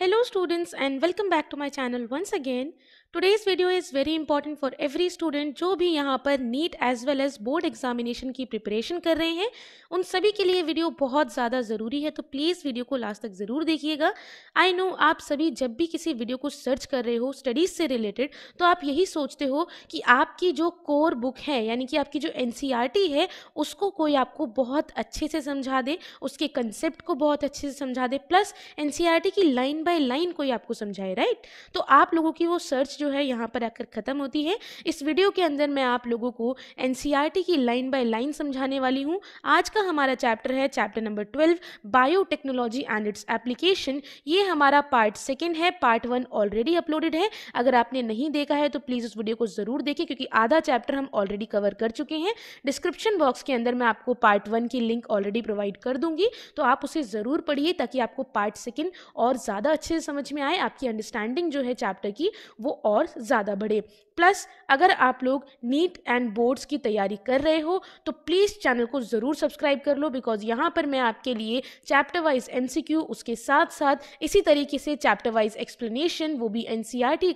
Hello students and welcome back to my channel once again. Today's video is very important for every student जो भी यहाँ पर NEET as well as board examination की preparation कर रहे हैं उन सभी के लिए वीडियो बहुत ज़्यादा ज़रूरी है तो प्लीज़ वीडियो को लास्ट तक ज़रूर देखिएगा आई नो आप सभी जब भी किसी वीडियो को सर्च कर रहे हो स्टडीज़ से रिलेटेड तो आप यही सोचते हो कि आपकी जो कोर बुक है यानी कि आपकी जो एन e है उसको कोई आपको बहुत अच्छे से समझा दे उसके कंसेप्ट को बहुत अच्छे से समझा दे प्लस एन e की लाइन बाय लाइन कोई आपको समझाए राइट तो आप लोगों की वो सर्च जो है यहाँ पर आकर ख़त्म होती है इस वीडियो के अंदर मैं आप लोगों को एन e की लाइन बाय लाइन समझाने वाली हूँ आज का हमारा चैप्टर है chapter number twelve biotechnology and its application ये हमारा पार्ट सेकेंड है पार्ट वन ऑलरेडी अपलोडेड है अगर आपने नहीं देखा है तो प्लीज़ उस वीडियो को ज़रूर देखें क्योंकि आधा चैप्टर हम ऑलरेडी कवर कर चुके हैं डिस्क्रिप्शन बॉक्स के अंदर मैं आपको पार्ट वन की लिंक ऑलरेडी प्रोवाइड कर दूंगी तो आप उसे ज़रूर पढ़िए ताकि आपको पार्ट सेकेंड और ज़्यादा अच्छे से समझ में आए आपकी अंडरस्टैंडिंग जो है चैप्टर की वो और ज़्यादा बढ़े प्लस अगर आप लोग नीट एंड बोर्ड्स की तैयारी कर रहे हो तो प्लीज़ चैनल को ज़रूर सब्सक्राइब कर लो बिकॉज यहाँ पर मैं आपके लिए चैप्टर वाइज एन उसके साथ साथ इसी तरीके से चैप्टर वाइज एक्सप्लेनेशन वो भी एन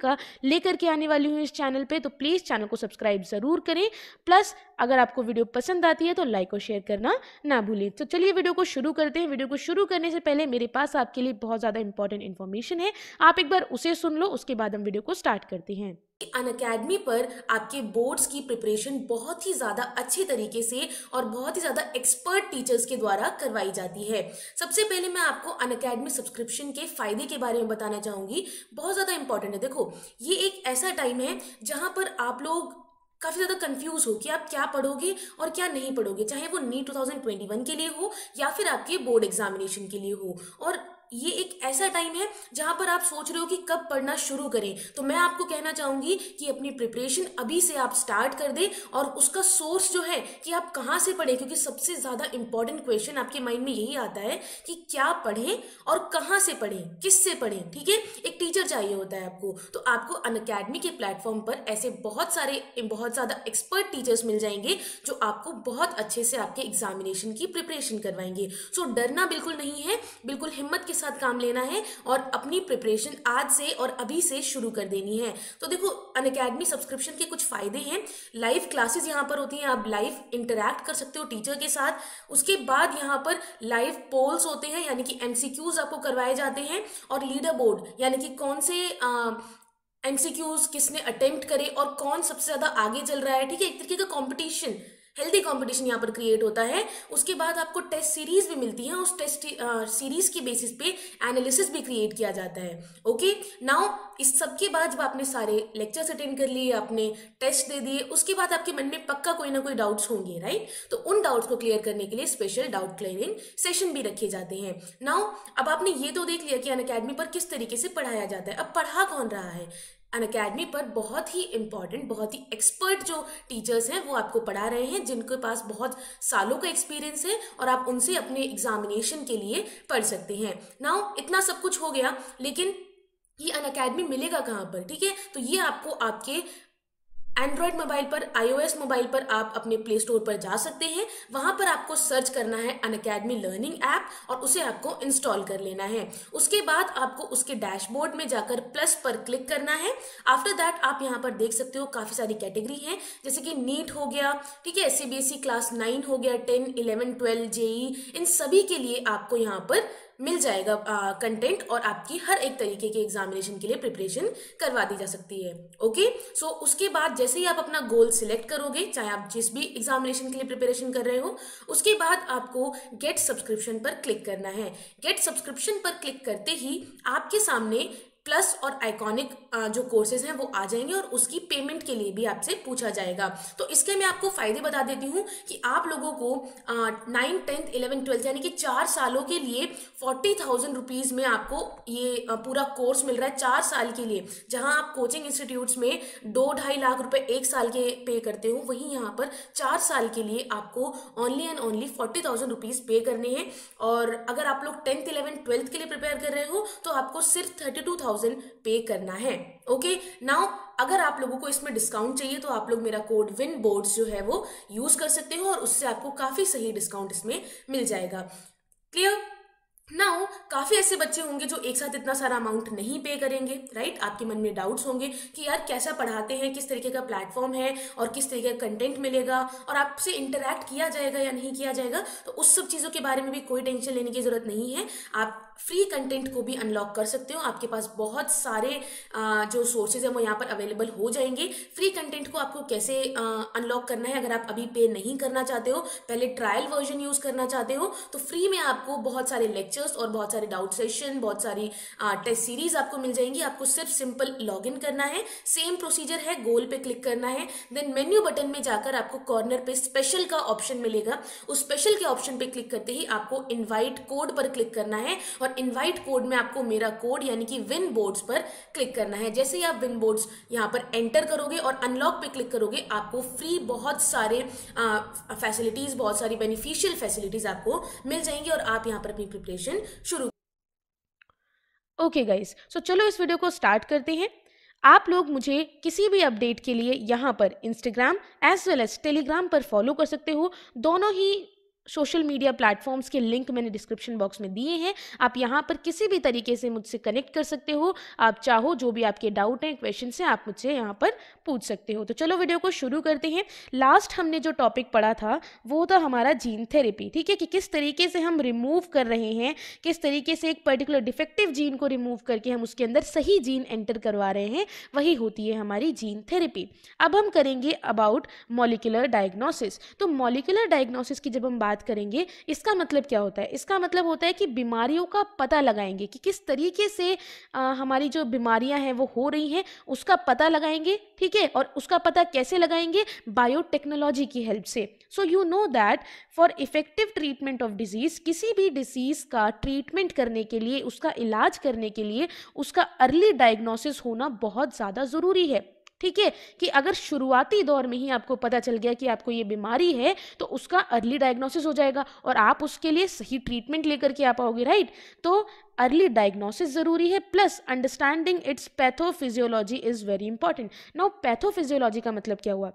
का लेकर के आने वाली हूँ इस चैनल पर तो प्लीज़ चैनल को सब्सक्राइब ज़रूर करें प्लस अगर आपको वीडियो पसंद आती है तो लाइक और शेयर करना ना भूलें तो चलिए वीडियो को शुरू करते हैं वीडियो को शुरू करने से पहले मेरे पास आपके लिए बहुत ज़्यादा इंपॉर्टेंट इन्फॉर्मेशन है आप एक बार उसे सुन लो उसके बाद हम वीडियो को स्टार्ट करते हैं अन अकेडमी पर आपके बोर्ड्स की प्रिपरेशन बहुत ही ज़्यादा अच्छे तरीके से और बहुत ही ज़्यादा एक्सपर्ट टीचर्स के द्वारा करवाई जाती है सबसे पहले मैं आपको अन अकेडमी सब्सक्रिप्शन के फ़ायदे के बारे में बताना चाहूंगी बहुत ज़्यादा इंपॉर्टेंट है देखो ये एक ऐसा टाइम है जहां पर आप लोग काफ़ी ज़्यादा कंफ्यूज हो कि आप क्या पढ़ोगे और क्या नहीं पढ़ोगे चाहे वो नीट 2021 के लिए हो या फिर आपके बोर्ड एग्जामिनेशन के लिए हो और ये एक ऐसा टाइम है जहां पर आप सोच रहे हो कि कब पढ़ना शुरू करें तो मैं आपको कहना चाहूंगी कि अपनी प्रिपरेशन अभी से आप स्टार्ट कर दें और उसका सोर्स जो है कि आप कहां से पढ़ें क्योंकि सबसे ज़्यादा इंपॉर्टेंट क्वेश्चन आपके माइंड में यही आता है कि क्या पढ़ें और कहां से पढ़ें किस से पढ़ें ठीक है एक टीचर चाहिए होता है आपको तो आपको अन के प्लेटफॉर्म पर ऐसे बहुत सारे बहुत ज़्यादा एक्सपर्ट टीचर्स मिल जाएंगे जो आपको बहुत अच्छे से आपके एग्जामिनेशन की प्रिपरेशन करवाएंगे सो डरना बिल्कुल नहीं है बिल्कुल हिम्मत के साथ काम लेना है और अपनी प्रिपरेशन आज से और अभी से शुरू कर देनी है तो देखो अन अकेडमी सब्सक्रिप्शन के कुछ फायदे हैं लाइव क्लासेस यहाँ पर होती हैं आप लाइव इंटरेक्ट कर सकते हो टीचर के साथ उसके बाद यहाँ पर लाइव पोल्स होते हैं यानी कि एमसीक्यूज आपको करवाए जाते हैं और लीडर बोर्ड यानी कि कौन से आ, एमसीक्यूज किसने अटेम्प्ट करे और कौन सबसे ज्यादा आगे चल रहा है ठीक है एक तरीके का कंपटीशन हेल्दी कंपटीशन यहाँ पर क्रिएट होता है उसके बाद आपको टेस्ट सीरीज भी मिलती है उस टेस्ट सीरीज के बेसिस पे एनालिसिस भी क्रिएट किया जाता है ओके नाउ इस सब के बाद जब आपने सारे लेक्चर्स अटेंड कर लिए आपने टेस्ट दे दिए उसके बाद आपके मन में पक्का कोई ना कोई डाउट्स होंगे राइट तो उन डाउट्स को क्लियर करने के लिए स्पेशल डाउट क्लियरिंग सेशन भी रखे जाते हैं नाउ अब आपने ये तो देख लिया कि अन पर किस तरीके से पढ़ाया जाता है अब पढ़ा कौन रहा है अन अकेडमी पर बहुत ही इम्पॉर्टेंट बहुत ही एक्सपर्ट जो टीचर्स हैं वो आपको पढ़ा रहे हैं जिनके पास बहुत सालों का एक्सपीरियंस है और आप उनसे अपने एग्जामिनेशन के लिए पढ़ सकते हैं नाउ इतना सब कुछ हो गया लेकिन ये अन अकेडमी मिलेगा कहाँ पर ठीक है तो ये आपको आपके एंड्रॉयड मोबाइल पर आईओएस मोबाइल पर आप अपने प्ले स्टोर पर जा सकते हैं वहां पर आपको सर्च करना है अन अकेडमी लर्निंग ऐप और उसे आपको इंस्टॉल कर लेना है उसके बाद आपको उसके डैशबोर्ड में जाकर प्लस पर क्लिक करना है आफ्टर दैट आप यहाँ पर देख सकते हो काफी सारी कैटेगरी है जैसे कि नीट हो गया ठीक है सीबीएसई क्लास नाइन हो गया टेन इलेवन ट्वेल्व जेई इन सभी के लिए आपको यहाँ पर मिल जाएगा कंटेंट और आपकी हर एक तरीके के एग्जामिनेशन के लिए प्रिपरेशन करवा दी जा सकती है ओके सो so, उसके बाद जैसे ही आप अपना गोल सिलेक्ट करोगे चाहे आप जिस भी एग्जामिनेशन के लिए प्रिपरेशन कर रहे हो उसके बाद आपको गेट सब्सक्रिप्शन पर क्लिक करना है गेट सब्सक्रिप्शन पर क्लिक करते ही आपके सामने प्लस और आइकॉनिक जो कोर्सेज हैं वो आ जाएंगे और उसकी पेमेंट के लिए भी आपसे पूछा जाएगा तो इसके मैं आपको फायदे बता देती हूँ कि आप लोगों को नाइन टेंथ इलेवन ट्वेल्थ यानी कि चार सालों के लिए फोर्टी थाउजेंड रुपीज में आपको ये पूरा कोर्स मिल रहा है चार साल के लिए जहाँ आप कोचिंग इंस्टीट्यूट में दो ढाई लाख रुपए एक साल के पे करते हो वहीं यहाँ पर चार साल के लिए आपको only and only forty thousand rupees pay करने हैं और अगर आप लोग टेंथ इलेवन ट्वेल्थ के लिए प्रिपेयर कर रहे हो तो आपको सिर्फ थर्टी टू थाउजेंड थाउजेंड पे करना है ओके okay? नाउ अगर आप लोगों को इसमें डिस्काउंट चाहिए तो आप लोग मेरा कोड विन बोर्ड जो है वो यूज कर सकते हो और उससे आपको काफी सही डिस्काउंट इसमें मिल जाएगा क्लियर नाउ काफी ऐसे बच्चे होंगे जो एक साथ इतना सारा अमाउंट नहीं पे करेंगे राइट right? आपके मन में डाउट्स होंगे कि यार कैसा पढ़ाते हैं किस तरीके का प्लेटफॉर्म है और किस तरीके का कंटेंट मिलेगा और आपसे इंटरेक्ट किया जाएगा या नहीं किया जाएगा तो उस सब चीज़ों के बारे में भी कोई टेंशन लेने की जरूरत नहीं है आप फ्री कंटेंट को भी अनलॉक कर सकते हो आपके पास बहुत सारे जो सोर्सेज हैं वो यहाँ पर अवेलेबल हो जाएंगे फ्री कंटेंट को आपको कैसे अनलॉक करना है अगर आप अभी पे नहीं करना चाहते हो पहले ट्रायल वर्जन यूज करना चाहते हो तो फ्री में आपको बहुत सारे लेक्चर्स और बहुत सारे डाउट सेशन बहुत सारी टेस्ट सीरीज आपको मिल जाएंगी आपको सिर्फ सिंपल लॉग करना है सेम प्रोसीजर है गोल पे क्लिक करना है देन मेन्यू बटन में जाकर आपको कॉर्नर पे स्पेशल का ऑप्शन मिलेगा उस स्पेशल के ऑप्शन पे क्लिक करते ही आपको इन्वाइट कोड पर क्लिक करना है और और इनवाइट कोड में आपको मेरा कोड यानी कि विन बोर्ड्स पर क्लिक करना है जैसे ही आप विन बोर्ड्स यहाँ पर एंटर करोगे और अनलॉक पे क्लिक करोगे आपको फ्री बहुत सारे फैसिलिटीज बहुत सारी बेनिफिशियल फैसिलिटीज आपको मिल जाएंगी और आप यहाँ पर अपनी प्रिपरेशन शुरू ओके गाइस सो चलो इस वीडियो को स्टार्ट करते हैं आप लोग मुझे किसी भी अपडेट के लिए यहाँ पर Instagram as well as Telegram पर फॉलो कर सकते हो दोनों ही सोशल मीडिया प्लेटफॉर्म्स के लिंक मैंने डिस्क्रिप्शन बॉक्स में दिए हैं आप यहाँ पर किसी भी तरीके से मुझसे कनेक्ट कर सकते हो आप चाहो जो भी आपके डाउट हैं क्वेश्चन हैं आप मुझसे यहाँ पर पूछ सकते हो तो चलो वीडियो को शुरू करते हैं लास्ट हमने जो टॉपिक पढ़ा था वो था हमारा जीन थेरेपी ठीक है कि किस तरीके से हम रिमूव कर रहे हैं किस तरीके से एक पर्टिकुलर डिफेक्टिव जीन को रिमूव करके हम उसके अंदर सही जीन एंटर करवा रहे हैं वही होती है हमारी जीन थेरेपी अब हम करेंगे अबाउट मॉलिकुलर डायग्नोसिस तो मॉलिकुलर डायग्नोसिस की जब हम बात बात करेंगे इसका मतलब क्या होता है इसका मतलब होता है कि बीमारियों का पता लगाएंगे कि किस तरीके से आ, हमारी जो बीमारियां हैं वो हो रही हैं उसका पता लगाएंगे ठीक है और उसका पता कैसे लगाएंगे बायोटेक्नोलॉजी की हेल्प से so you know that for effective treatment of disease किसी भी डिजीज़ का ट्रीटमेंट करने के लिए उसका इलाज करने के लिए उसका अर्ली डायग्नोसिस होना बहुत ज़्यादा ज़रूरी है ठीक है कि अगर शुरुआती दौर में ही आपको पता चल गया कि आपको ये बीमारी है तो उसका अर्ली डायग्नोसिस हो जाएगा और आप उसके लिए सही ट्रीटमेंट लेकर के आ पाओगे राइट तो अर्ली डायग्नोसिस जरूरी है plus understanding its pathophysiology is very important now pathophysiology का मतलब क्या हुआ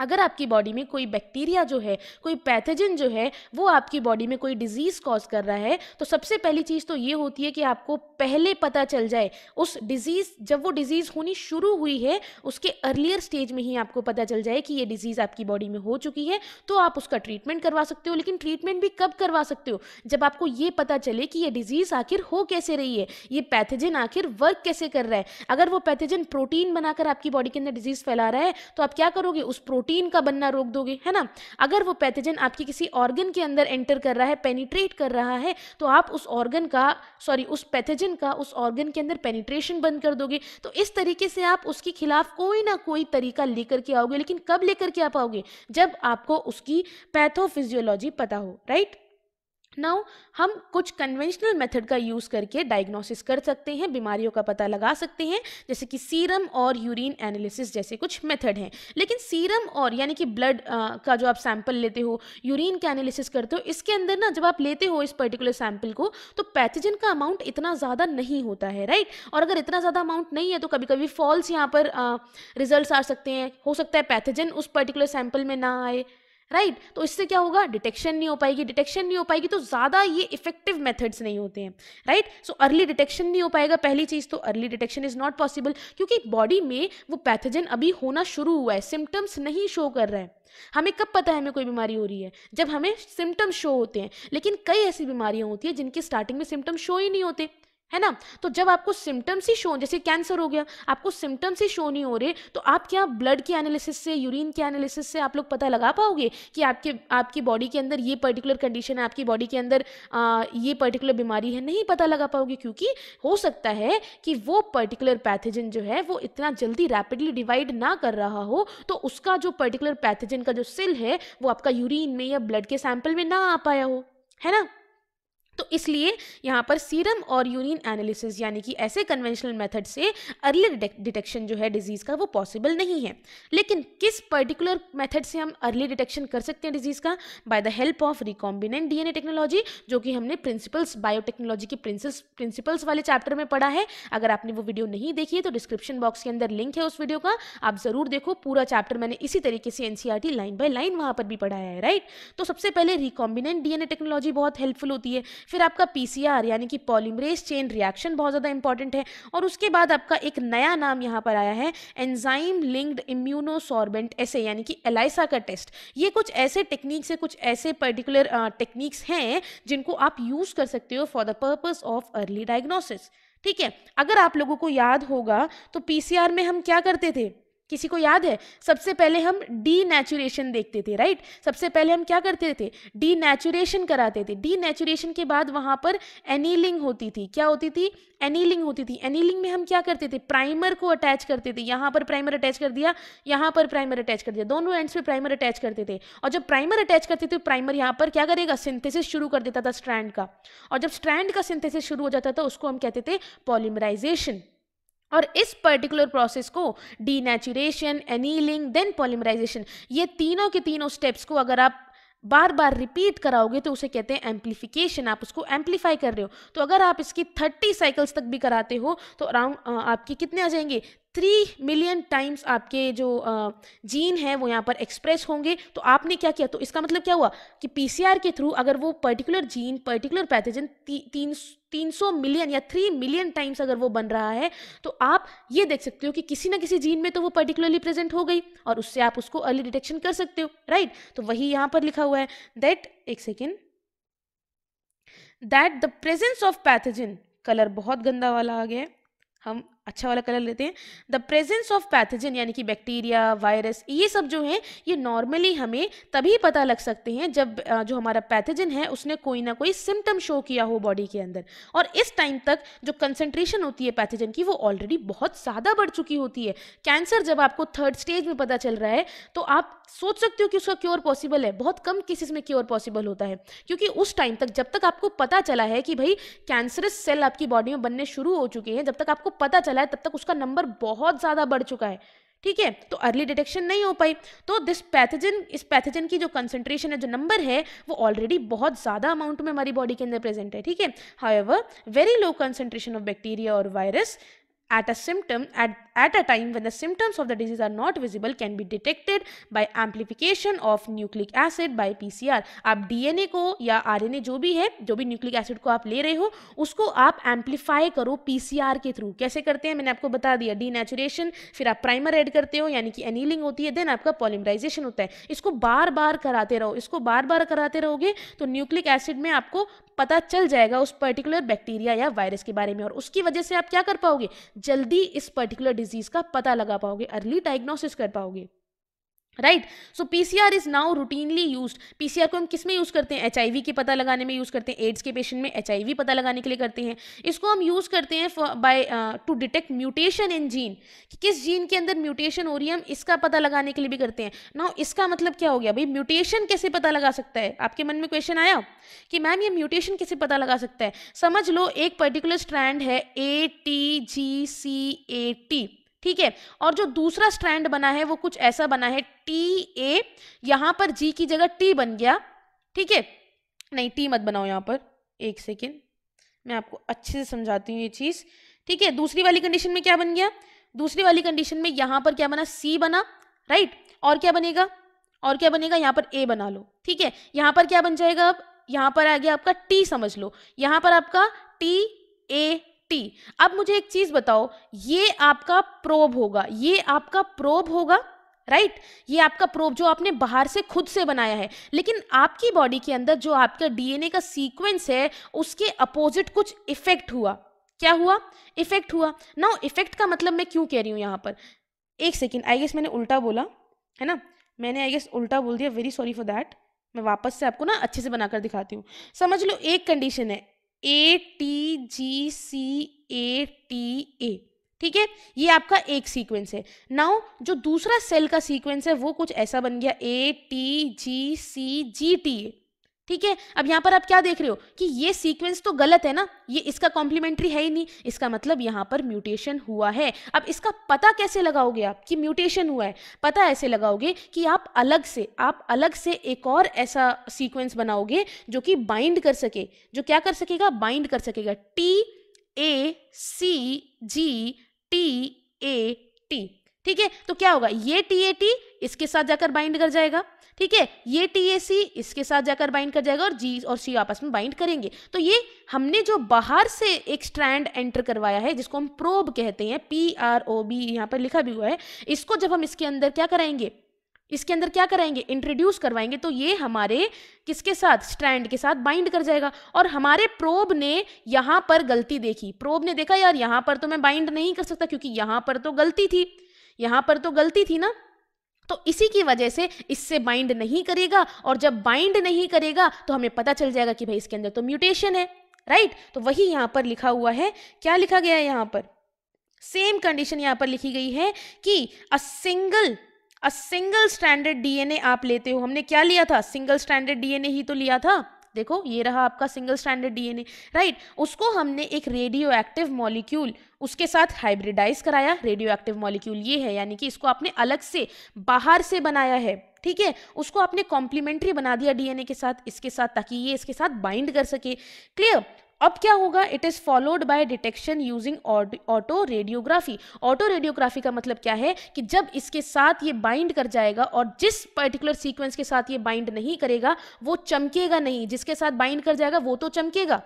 अगर आपकी बॉडी में कोई बैक्टीरिया जो है कोई पैथोजन जो है वो आपकी बॉडी में कोई डिजीज़ कॉज कर रहा है तो सबसे पहली चीज़ तो ये होती है कि आपको पहले पता चल जाए उस डिजीज़ जब वो डिजीज़ होनी शुरू हुई है उसके अर्लियर स्टेज में ही आपको पता चल जाए कि ये डिजीज़ आपकी बॉडी में हो चुकी है तो आप उसका ट्रीटमेंट करवा सकते हो लेकिन ट्रीटमेंट भी कब करवा सकते हो जब आपको ये पता चले कि ये डिजीज़ आखिर हो कैसे रही है ये पैथेजन आखिर वर्क कैसे कर रहा है अगर वो पैथेजन प्रोटीन बनाकर आपकी बॉडी के अंदर डिजीज़ फैला रहा है तो आप क्या करोगे उस प्रोटीन प्रोटीन का बनना रोक दोगे है ना अगर वो पैथोजन आपके किसी ऑर्गन के अंदर एंटर कर रहा है पेनिट्रेट कर रहा है तो आप उस ऑर्गन का सॉरी उस पैथोजन का उस ऑर्गन के अंदर पेनिट्रेशन बंद कर दोगे तो इस तरीके से आप उसके खिलाफ कोई ना कोई तरीका लेकर के आओगे लेकिन कब लेकर के आ पाओगे जब आपको उसकी पैथोफिजियोलॉजी पता हो राइट नाउ हम कुछ कन्वेंशनल मेथड का यूज़ करके डायग्नोसिस कर सकते हैं बीमारियों का पता लगा सकते हैं जैसे कि सीरम और यूरिन एनालिसिस जैसे कुछ मेथड हैं लेकिन सीरम और यानी कि ब्लड का जो आप सैंपल लेते हो यूरिन का एनालिसिस करते हो इसके अंदर ना जब आप लेते हो इस पर्टिकुलर सैंपल को तो पैथजन का अमाउंट इतना ज़्यादा नहीं होता है राइट और अगर इतना ज़्यादा अमाउंट नहीं है तो कभी कभी फॉल्स यहाँ पर रिजल्ट आ सकते हैं हो सकता है पैथजन उस पर्टिकुलर सैंपल में ना आए राइट right? तो इससे क्या होगा डिटेक्शन नहीं हो पाएगी डिटेक्शन नहीं हो पाएगी तो ज़्यादा ये इफेक्टिव मेथड्स नहीं होते हैं राइट सो अर्ली डिटेक्शन नहीं हो पाएगा पहली चीज़ तो early detection is not possible क्योंकि बॉडी में वो पैथोजन अभी होना शुरू हुआ है सिम्टम्स नहीं शो कर रहा है हमें कब पता है हमें कोई बीमारी हो रही है जब हमें सिम्टम्स शो होते हैं लेकिन कई ऐसी बीमारियां होती हैं जिनके स्टार्टिंग में सिम्टम्स शो ही नहीं होते है ना तो जब आपको सिम्टम्स ही शो जैसे कैंसर हो गया आपको सिम्टम्स ही शो नहीं हो रहे तो आप क्या ब्लड के एनालिसिस से यूरिन के एनालिसिस से आप लोग पता लगा पाओगे कि आपके आपकी बॉडी के अंदर ये पर्टिकुलर कंडीशन है आपकी बॉडी के अंदर आ, ये पर्टिकुलर बीमारी है नहीं पता लगा पाओगे क्योंकि हो सकता है कि वो पर्टिकुलर पैथेजन जो है वो इतना जल्दी रैपिडली डिवाइड ना कर रहा हो तो उसका जो पर्टिकुलर पैथेजन का जो सेल है वो आपका यूरिन में या ब्लड के सैंपल में ना आ पाया हो है ना तो इसलिए यहाँ पर सीरम और यूरिन एनालिसिस यानी कि ऐसे कन्वेंशनल मेथड से अर्ली डिटेक्शन जो है डिजीज़ का वो पॉसिबल नहीं है लेकिन किस पर्टिकुलर मेथड से हम अर्ली डिटेक्शन कर सकते हैं डिजीज़ का by the help of recombinant DNA technology जो कि हमने प्रिंसिपल्स बायोटेक्नोलॉजी के प्रिंसिस प्रिंसिपल्स वाले चैप्टर में पढ़ा है अगर आपने वो वीडियो नहीं देखी है तो डिस्क्रिप्शन बॉक्स के अंदर लिंक है उस वीडियो का आप ज़रूर देखो पूरा चैप्टर मैंने इसी तरीके से एन लाइन बाय लाइन वहाँ पर भी पढ़ाया है राइट तो सबसे पहले रिकॉम्बिनेंट डी टेक्नोलॉजी बहुत हेल्पफुल होती है फिर आपका पी यानी कि पॉलीमरेज चेन रिएक्शन बहुत ज़्यादा इंपॉर्टेंट है और उसके बाद आपका एक नया नाम यहाँ पर आया है एंजाइम लिंक्ड इम्यूनोसॉर्बेंट ऐसे यानी कि एलाइसा का टेस्ट ये कुछ ऐसे टेक्निक्स है कुछ ऐसे पर्टिकुलर टेक्निक्स हैं जिनको आप यूज़ कर सकते हो for the purpose of early diagnosis ठीक है अगर आप लोगों को याद होगा तो पीसीआर में हम क्या करते थे किसी को याद है सबसे पहले हम डी नेचुरेशन देखते थे राइट सबसे पहले हम क्या करते थे डी नेचुरेशन कराते थे डी नेचुरेशन के बाद वहाँ पर एनीलिंग होती थी क्या होती थी एनीलिंग होती थी एनीलिंग में हम क्या करते थे प्राइमर को अटैच करते थे यहाँ पर प्राइमर अटैच कर दिया यहाँ पर प्राइमर अटैच कर दिया दोनों एंड्स पे प्राइमर अटैच करते थे और जब प्राइमर अटैच करते थे प्राइमर यहाँ पर क्या करेगा सिंथेसिस शुरू कर देता था स्ट्रैंड का और जब स्ट्रैंड का सिंथेसिस शुरू हो जाता था उसको हम कहते थे पॉलीमराइजेशन और इस पर्टिकुलर प्रोसेस को डीनेचुरेशन एनीलिंग देन पॉलीमराइजेशन ये तीनों के तीनों स्टेप्स को अगर आप बार बार रिपीट कराओगे तो उसे कहते हैं एम्प्लीफिकेशन आप उसको एम्प्लीफाई कर रहे हो तो अगर आप इसकी थर्टी साइकिल्स तक भी कराते हो तो अराउंड आपकी कितने आ जाएंगे थ्री मिलियन टाइम्स आपके जो जीन है वो यहाँ पर एक्सप्रेस होंगे तो आपने क्या किया तो इसका मतलब क्या हुआ कि पीसीआर के थ्रू अगर वो पर्टिकुलर जीन पर्टिकुलर पैथोजन तीन तीन सौ मिलियन या थ्री मिलियन टाइम्स अगर वो बन रहा है तो आप ये देख सकते हो कि किसी ना किसी जीन में तो वो पर्टिकुलरली प्रेजेंट हो गई और उससे आप उसको अर्ली डिटेक्शन कर सकते हो राइट तो वही यहाँ पर लिखा हुआ है दैट एक second that the presence of pathogen colour बहुत गंदा वाला आ गया हम अच्छा वाला कलर लेते हैं द प्रेजेंस ऑफ पैथोजन यानी कि बैक्टीरिया वायरस ये सब जो है ये नॉर्मली हमें तभी पता लग सकते हैं जब जो हमारा पैथोजन है उसने कोई ना कोई सिम्टम शो किया हो बॉडी के अंदर और इस टाइम तक जो कंसेंट्रेशन होती है पैथोजन की वो ऑलरेडी बहुत ज़्यादा बढ़ चुकी होती है कैंसर जब आपको थर्ड स्टेज में पता चल रहा है तो आप सोच सकते हो कि उसका क्योर पॉसिबल है बहुत कम केसेस में क्योर पॉसिबल होता है क्योंकि उस टाइम तक जब तक आपको पता चला है कि भाई कैंसरस सेल आपकी बॉडी में बनने शुरू हो चुके हैं जब तक आपको पता चला चला है तब तक उसका नंबर बहुत ज़्यादा बढ़ चुका है ठीक है तो अर्ली डिटेक्शन नहीं हो पाई तो दिस पैथोजन इस पैथोजन की जो कंसनट्रेशन है जो नंबर है वो ऑलरेडी बहुत ज़्यादा अमाउंट में हमारी बॉडी के अंदर प्रेजेंट है ठीक है how very low concentration of bacteria और virus at a symptom at, at a time when the symptoms of the disease are not visible can be detected by amplification of nucleic acid by PCR. आप DNA को या RNA जो भी है जो भी nucleic acid को आप ले रहे हो उसको आप amplify करो PCR के थ्रू कैसे करते हैं मैंने आपको बता दिया डीनेचुरेशन फिर आप प्राइमर ऐड करते हो यानी कि एनीलिंग होती है देन आपका पॉलिमराइजेशन होता है इसको बार बार कराते रहो इसको बार बार कराते रहोगे तो न्यूक्लिक एसिड में आपको पता चल जाएगा उस पर्टिकुलर बैक्टीरिया या वायरस के बारे में और उसकी वजह से आप क्या कर पाओगे जल्दी इस पर्टिकुलर डिजीज का पता लगा पाओगे अर्ली डायग्नोसिस कर पाओगे right so PCR is now routinely used PCR को हम किस में यूज करते हैं एचआईवी के पता लगाने में यूज करते हैं एड्स के पेशेंट में एचआईवी पता लगाने के लिए करते हैं इसको हम यूज करते हैं by to detect mutation in gene कि किस जीन के अंदर म्यूटेशन हो रही है हम इसका पता लगाने के लिए भी करते हैं ना इसका मतलब क्या हो गया भाई म्यूटेशन कैसे पता लगा सकता है आपके मन में क्वेश्चन आया कि मैम ये म्यूटेशन कैसे पता लगा सकता है समझ लो एक पर्टिकुलर स्ट्रैंड है A T G C A T ठीक है और जो दूसरा स्ट्रैंड बना है वो कुछ ऐसा बना है टी ए यहां पर जी की जगह टी बन गया ठीक है नहीं टी मत बनाओ यहाँ पर एक सेकेंड मैं आपको अच्छे से समझाती हूँ ये चीज़ ठीक है दूसरी वाली कंडीशन में क्या बन गया दूसरी वाली कंडीशन में यहां पर क्या बना सी बना राइट और क्या बनेगा और क्या बनेगा यहाँ पर ए बना लो ठीक है यहाँ पर क्या बन जाएगा अब यहाँ पर आ गया आपका टी समझ लो यहाँ पर आपका टी ए फिफ्टी अब मुझे एक चीज बताओ ये आपका प्रोब होगा ये आपका प्रोब होगा राइट right? ये आपका प्रोब जो आपने बाहर से खुद से बनाया है लेकिन आपकी बॉडी के अंदर जो आपका डीएनए का सीक्वेंस है उसके अपोजिट कुछ इफेक्ट हुआ क्या हुआ इफेक्ट हुआ नाउ इफेक्ट का मतलब मैं क्यों कह रही हूं यहां पर एक सेकेंड आई गेस मैंने उल्टा बोला है ना मैंने आई गेस उल्टा बोल दिया वेरी सॉरी फॉर दैट मैं वापस से आपको ना अच्छे से बनाकर दिखाती हूँ समझ लो एक कंडीशन है A T G C A T A ठीक है ये आपका एक सीक्वेंस है नाउ जो दूसरा सेल का सीक्वेंस है वो कुछ ऐसा बन गया A T G C G T ए ठीक है अब यहाँ पर आप क्या देख रहे हो कि ये सीक्वेंस तो गलत है ना ये इसका कॉम्प्लीमेंट्री है ही नहीं इसका मतलब यहाँ पर म्यूटेशन हुआ है अब इसका पता कैसे लगाओगे आप कि म्यूटेशन हुआ है पता ऐसे लगाओगे कि आप अलग से आप अलग से एक और ऐसा सीक्वेंस बनाओगे जो कि बाइंड कर सके जो क्या कर सकेगा बाइंड कर सकेगा T A C G T A T ठीक है तो क्या होगा ये टी इसके साथ जाकर बाइंड कर जाएगा ठीक है ये टी इसके साथ जाकर बाइंड कर जाएगा और जी और सी आपस में बाइंड करेंगे तो ये हमने जो बाहर से एक स्ट्रैंड एंटर करवाया है जिसको हम प्रोब कहते हैं पी आर ओ बी यहाँ पर लिखा भी हुआ है इसको जब हम इसके अंदर क्या कराएंगे इसके अंदर क्या कराएंगे इंट्रोड्यूस करवाएंगे तो ये हमारे किसके साथ स्ट्रैंड के साथ बाइंड कर जाएगा और हमारे प्रोब ने यहाँ पर गलती देखी प्रोब ने देखा यार यहाँ पर तो मैं बाइंड नहीं कर सकता क्योंकि यहाँ पर तो गलती थी यहाँ पर तो गलती थी ना तो इसी की वजह से इससे बाइंड नहीं करेगा और जब बाइंड नहीं करेगा तो हमें पता चल जाएगा कि भाई इसके अंदर तो म्यूटेशन है राइट तो वही यहाँ पर लिखा हुआ है क्या लिखा गया है यहां पर सेम कंडीशन यहाँ पर लिखी गई है कि a single a single standard DNA आप लेते हो हमने क्या लिया था सिंगल स्टैंडर्ड डीएनए ही तो लिया था देखो ये रहा आपका सिंगल स्टैंडर्ड डीएनए राइट उसको हमने एक रेडियो एक्टिव मॉलिक्यूल उसके साथ हाइब्रिडाइज कराया रेडियो एक्टिव मॉलिक्यूल ये है यानी कि इसको आपने अलग से बाहर से बनाया है ठीक है उसको आपने कॉम्प्लीमेंट्री बना दिया डीएनए के साथ इसके साथ ताकि ये इसके साथ बाइंड कर सके क्लियर अब क्या होगा it is followed by detection using autoradiography autoradiography का मतलब क्या है कि जब इसके साथ ये बाइंड कर जाएगा और जिस पर्टिकुलर सीक्वेंस के साथ ये बाइंड नहीं करेगा वो चमकेगा नहीं जिसके साथ बाइंड कर जाएगा वो तो चमकेगा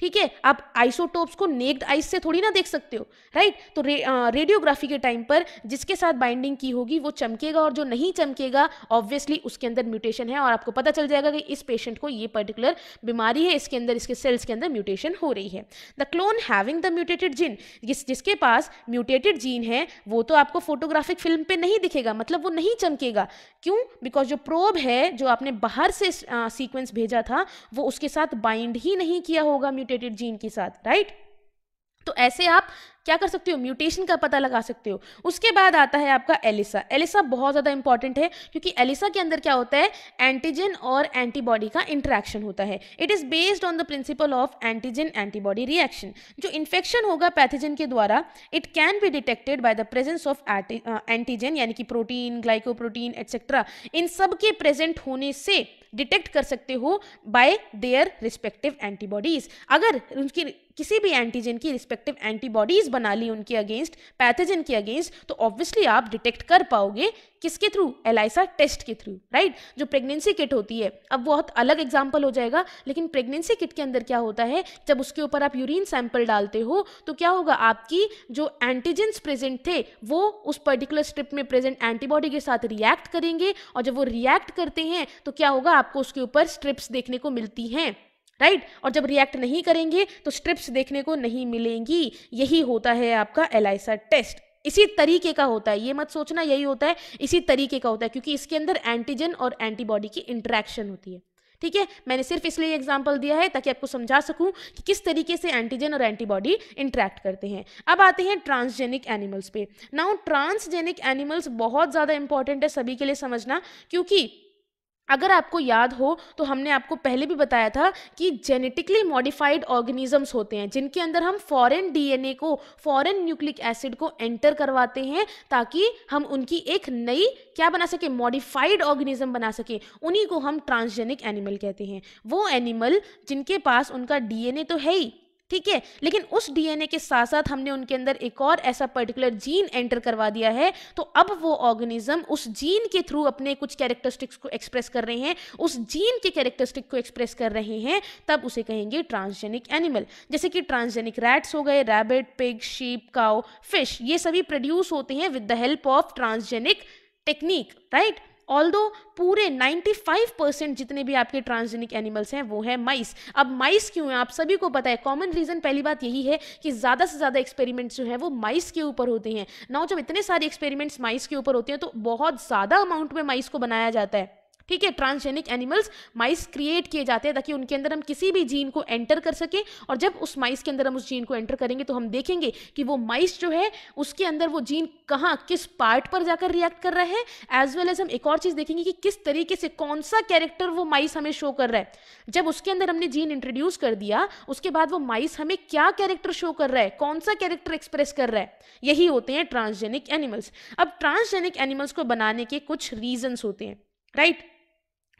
ठीक है आप आइसोटोप्स को नेक्ड आइस से थोड़ी ना देख सकते हो राइट तो रे, आ, रेडियोग्राफी के टाइम पर जिसके साथ बाइंडिंग की होगी वो चमकेगा और जो नहीं चमकेगा ऑब्वियसली उसके अंदर म्यूटेशन है और आपको पता चल जाएगा कि इस पेशेंट को ये पर्टिकुलर बीमारी है इसके अंदर इसके सेल्स के अंदर म्यूटेशन हो रही है the clone having the mutated gene जिस जिसके पास म्यूटेटेड जीन है वो तो आपको फोटोग्राफिक फिल्म पर नहीं दिखेगा मतलब वो नहीं चमकेगा क्यों बिकॉज जो प्रोब है जो आपने बाहर से सीक्वेंस भेजा था वो उसके साथ बाइंड ही नहीं किया होगा म्यूटेटेड जीन के साथ राइट तो ऐसे आप क्या कर सकते हो म्यूटेशन का पता लगा सकते हो उसके बाद आता है आपका एलिसा एलिसा बहुत ज़्यादा इंपॉर्टेंट है क्योंकि एलिसा के अंदर क्या होता है एंटीजन और एंटीबॉडी का इंट्रैक्शन होता है it is based on the principle of antigen antibody reaction जो इन्फेक्शन होगा पैथिजन के द्वारा it can be detected by the presence of antigen यानी कि प्रोटीन ग्लाइकोप्रोटीन एट्सेट्रा इन सब के प्रेजेंट होने से डिटेक्ट कर सकते हो बाय देयर रिस्पेक्टिव एंटीबॉडीज अगर उनकी किसी भी एंटीजन की रिस्पेक्टिव एंटीबॉडीज बना ली उनके अगेंस्ट पैथोजन के अगेंस्ट तो ऑब्वियसली आप डिटेक्ट कर पाओगे किसके थ्रू एलाइसा टेस्ट के थ्रू राइट जो प्रेगनेंसी किट होती है अब बहुत अलग एग्जाम्पल हो जाएगा लेकिन प्रेगनेंसी किट के अंदर क्या होता है जब उसके ऊपर आप यूरिन सैंपल डालते हो तो क्या होगा आपकी जो एंटीजेंस प्रेजेंट थे वो उस पर्टिकुलर स्ट्रिप में प्रेजेंट एंटीबॉडी के साथ रिएक्ट करेंगे और जब वो रिएक्ट करते हैं तो क्या होगा आपको उसके ऊपर स्ट्रिप्स देखने को मिलती हैं राइट और जब रिएक्ट नहीं करेंगे तो स्ट्रिप्स देखने को नहीं मिलेंगी यही होता है आपका एलाइसा टेस्ट इसी तरीके का होता है ये मत सोचना यही होता है इसी तरीके का होता है क्योंकि इसके अंदर एंटीजन और एंटीबॉडी की इंट्रैक्शन होती है ठीक है मैंने सिर्फ इसलिए एग्जाम्पल दिया है ताकि आपको समझा सकूं कि किस तरीके से एंटीजन और एंटीबॉडी इंट्रैक्ट करते हैं अब आते हैं ट्रांसजेनिक एनिमल्स पे नाउ ट्रांसजेनिक एनिमल्स बहुत ज़्यादा इंपॉर्टेंट है सभी के लिए समझना क्योंकि अगर आपको याद हो तो हमने आपको पहले भी बताया था कि जेनेटिकली मॉडिफाइड ऑर्गेनिजम्स होते हैं जिनके अंदर हम फॉरेन डीएनए को फॉरेन न्यूक्लिक एसिड को एंटर करवाते हैं ताकि हम उनकी एक नई क्या बना सकें मॉडिफाइड ऑर्गेनिज्म बना सकें उन्हीं को हम ट्रांसजेनिक एनिमल कहते हैं वो एनिमल जिनके पास उनका डीएनए तो है ही ठीक है लेकिन उस डीएनए के साथ साथ हमने उनके अंदर एक और ऐसा पर्टिकुलर जीन एंटर करवा दिया है तो अब वो ऑर्गेनिज्म उस जीन के थ्रू अपने कुछ कैरेक्टरिस्टिक्स को एक्सप्रेस कर रहे हैं उस जीन के कैरेक्टरिस्टिक को एक्सप्रेस कर रहे हैं तब उसे कहेंगे ट्रांसजेनिक एनिमल जैसे कि ट्रांसजेनिक रैट्स हो गए rabbit pig sheep cow fish ये सभी प्रोड्यूस होते हैं with the help of transgenic technique right all दो पूरे 95 परसेंट जितने भी आपके ट्रांसजेनिक एनिमल्स हैं वो है माइस अब माइस क्यों है आप सभी को पता है कॉमन रीजन पहली बात यही है कि ज़्यादा से ज़्यादा एक्सपेरिमेंट्स जो है वो माइस के ऊपर होते हैं ना जब इतने सारे एक्सपेरिमेंट्स माइस के ऊपर होते हैं तो बहुत ज़्यादा अमाउंट में माइस को बनाया जाता है ठीक है ट्रांसजेनिक एनिमल्स माइस क्रिएट किए जाते हैं ताकि उनके अंदर हम किसी भी जीन को एंटर कर सकें और जब उस माइस के अंदर हम उस जीन को एंटर करेंगे तो हम देखेंगे कि वो माइस जो है उसके अंदर वो जीन कहाँ किस पार्ट पर जाकर रिएक्ट कर रहा है एज वेल एज हम एक और चीज़ देखेंगे कि किस तरीके से कौन सा कैरेक्टर वो माइस हमें शो कर रहा है जब उसके अंदर हमने जीन इंट्रोड्यूस कर दिया उसके बाद वो माइस हमें क्या कैरेक्टर शो कर रहा है कौन सा कैरेक्टर एक्सप्रेस कर रहा है यही होते हैं ट्रांसजेनिक एनिमल्स अब ट्रांसजेनिक एनिमल्स को बनाने के कुछ रीजन्स होते हैं राइट right?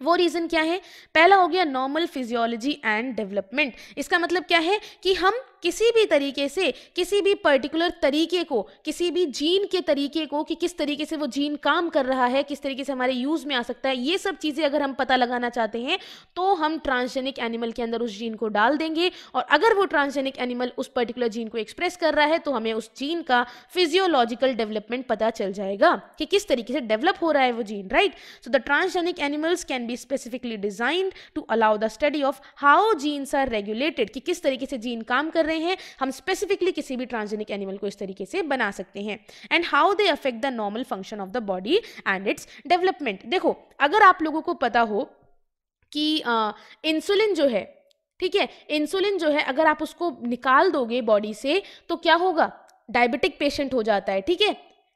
वो रीज़न क्या है पहला हो गया नॉर्मल फिजियोलॉजी एंड डेवलपमेंट इसका मतलब क्या है कि हम किसी भी तरीके से किसी भी पर्टिकुलर तरीके को किसी भी जीन के तरीके को कि किस तरीके से वो जीन काम कर रहा है किस तरीके से हमारे यूज़ में आ सकता है ये सब चीज़ें अगर हम पता लगाना चाहते हैं तो हम ट्रांसजेनिक एनिमल के अंदर उस जीन को डाल देंगे और अगर वो ट्रांसजेनिक एनिमल उस पर्टिकुलर जीन को एक्सप्रेस कर रहा है तो हमें उस जीन का फिजियोलॉजिकल डेवलपमेंट पता चल जाएगा कि किस तरीके से डेवलप हो रहा है वो gene right so the transgenic animals can be specifically designed to allow the study of how genes are regulated कि किस तरीके से जीन काम कर रहे रहे हैं हम स्पेसिफिकली किसी भी ट्रांसजेनिक एनिमल को इस तरीके से बना सकते हैं and how they affect the normal function of the body and its development देखो अगर आप लोगों को पता हो कि इंसुलिन uh, जो है ठीक है इंसुलिन जो है अगर आप उसको निकाल दोगे बॉडी से तो क्या होगा डायबिटिक पेशेंट हो जाता है ठीक है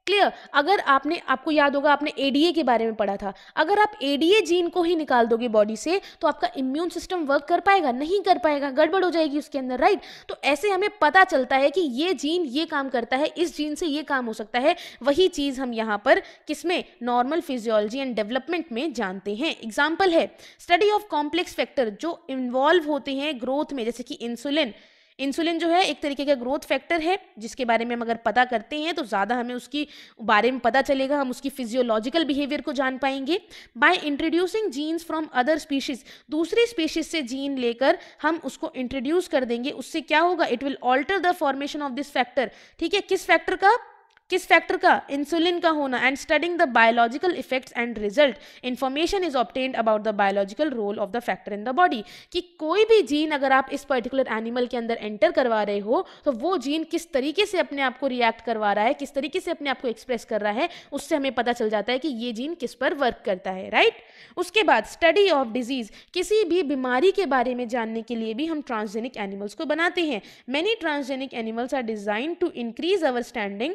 क्लियर अगर आपने आपको याद होगा आपने एडीए के बारे में पढ़ा था अगर आप एडीए जीन को ही निकाल दोगे बॉडी से तो आपका इम्यून सिस्टम वर्क कर पाएगा नहीं कर पाएगा गड़बड़ हो जाएगी उसके अंदर राइट तो ऐसे हमें पता चलता है कि ये जीन ये काम करता है इस जीन से ये काम हो सकता है वही चीज़ हम यहाँ पर किसमें नॉर्मल फिजियोलॉजी एंड डेवलपमेंट में जानते हैं एग्जाम्पल है स्टडी ऑफ कॉम्प्लेक्स फैक्टर जो इन्वॉल्व होते हैं ग्रोथ में जैसे कि इंसुलिन इंसुलिन जो है एक तरीके का ग्रोथ फैक्टर है जिसके बारे में हम अगर पता करते हैं तो ज़्यादा हमें उसकी बारे में पता चलेगा हम उसकी फिजियोलॉजिकल बिहेवियर को जान पाएंगे by introducing genes from other species दूसरी स्पीशीज से जीन लेकर हम उसको इंट्रोड्यूस कर देंगे उससे क्या होगा it will alter the formation of this factor ठीक है किस फैक्टर का किस फैक्टर का इंसुलिन का होना and studying the biological effects and result information is obtained about the biological role of the factor in the body कि कोई भी जीन अगर आप इस पर्टिकुलर एनिमल के अंदर एंटर करवा रहे हो तो वो जीन किस तरीके से अपने आप को रिएक्ट करवा रहा है किस तरीके से अपने आप को एक्सप्रेस कर रहा है उससे हमें पता चल जाता है कि ये जीन किस पर वर्क करता है राइट उसके बाद स्टडी ऑफ डिजीज किसी भी बीमारी के बारे में जानने के लिए भी हम ट्रांसजेनिक एनिमल्स को बनाते हैं many transgenic animals are design to increase our standing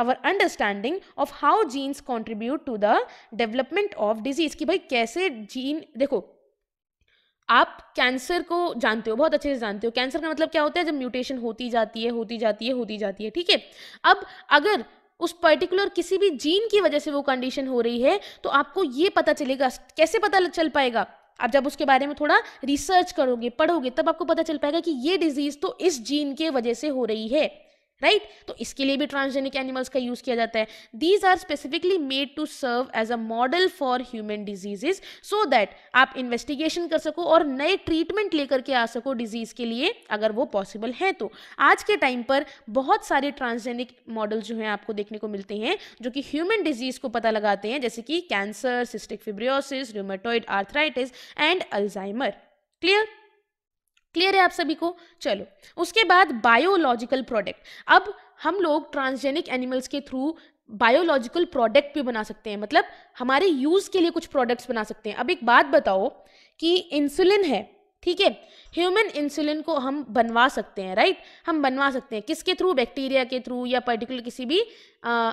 our understanding of how genes contribute to the development of disease कि भाई कैसे जीन देखो आप कैंसर को जानते हो बहुत अच्छे से जानते हो कैंसर का मतलब क्या होता है जब म्यूटेशन होती जाती है होती जाती है होती जाती है ठीक है अब अगर उस पर्टिकुलर किसी भी जीन की वजह से वो कंडीशन हो रही है तो आपको ये पता चलेगा कैसे पता चल पाएगा आप जब उसके बारे में थोड़ा रिसर्च करोगे पढ़ोगे तब आपको पता चल पाएगा कि ये डिजीज तो इस जीन के वजह से हो रही है राइट right? तो इसके लिए भी ट्रांसजेनिक एनिमल्स का यूज किया जाता है these are specifically made to serve as a model for human diseases so that आप इन्वेस्टिगेशन कर सको और नए ट्रीटमेंट लेकर के आ सको डिजीज के लिए अगर वो पॉसिबल है तो आज के टाइम पर बहुत सारे ट्रांसजेनिक मॉडल जो हैं आपको देखने को मिलते हैं जो कि ह्यूमन डिजीज को पता लगाते हैं जैसे कि cancer cystic fibrosis rheumatoid arthritis and Alzheimer clear clear है आप सभी को चलो उसके बाद बायोलॉजिकल प्रोडक्ट अब हम लोग ट्रांसजेनिक एनिमल्स के थ्रू बायोलॉजिकल प्रोडक्ट भी बना सकते हैं मतलब हमारे यूज के लिए कुछ प्रोडक्ट्स बना सकते हैं अब एक बात बताओ कि इंसुलिन है ठीक है ह्यूमन इंसुलिन को हम बनवा सकते हैं राइट हम बनवा सकते हैं किसके थ्रू बैक्टीरिया के थ्रू या पर्टिकुलर किसी भी आ,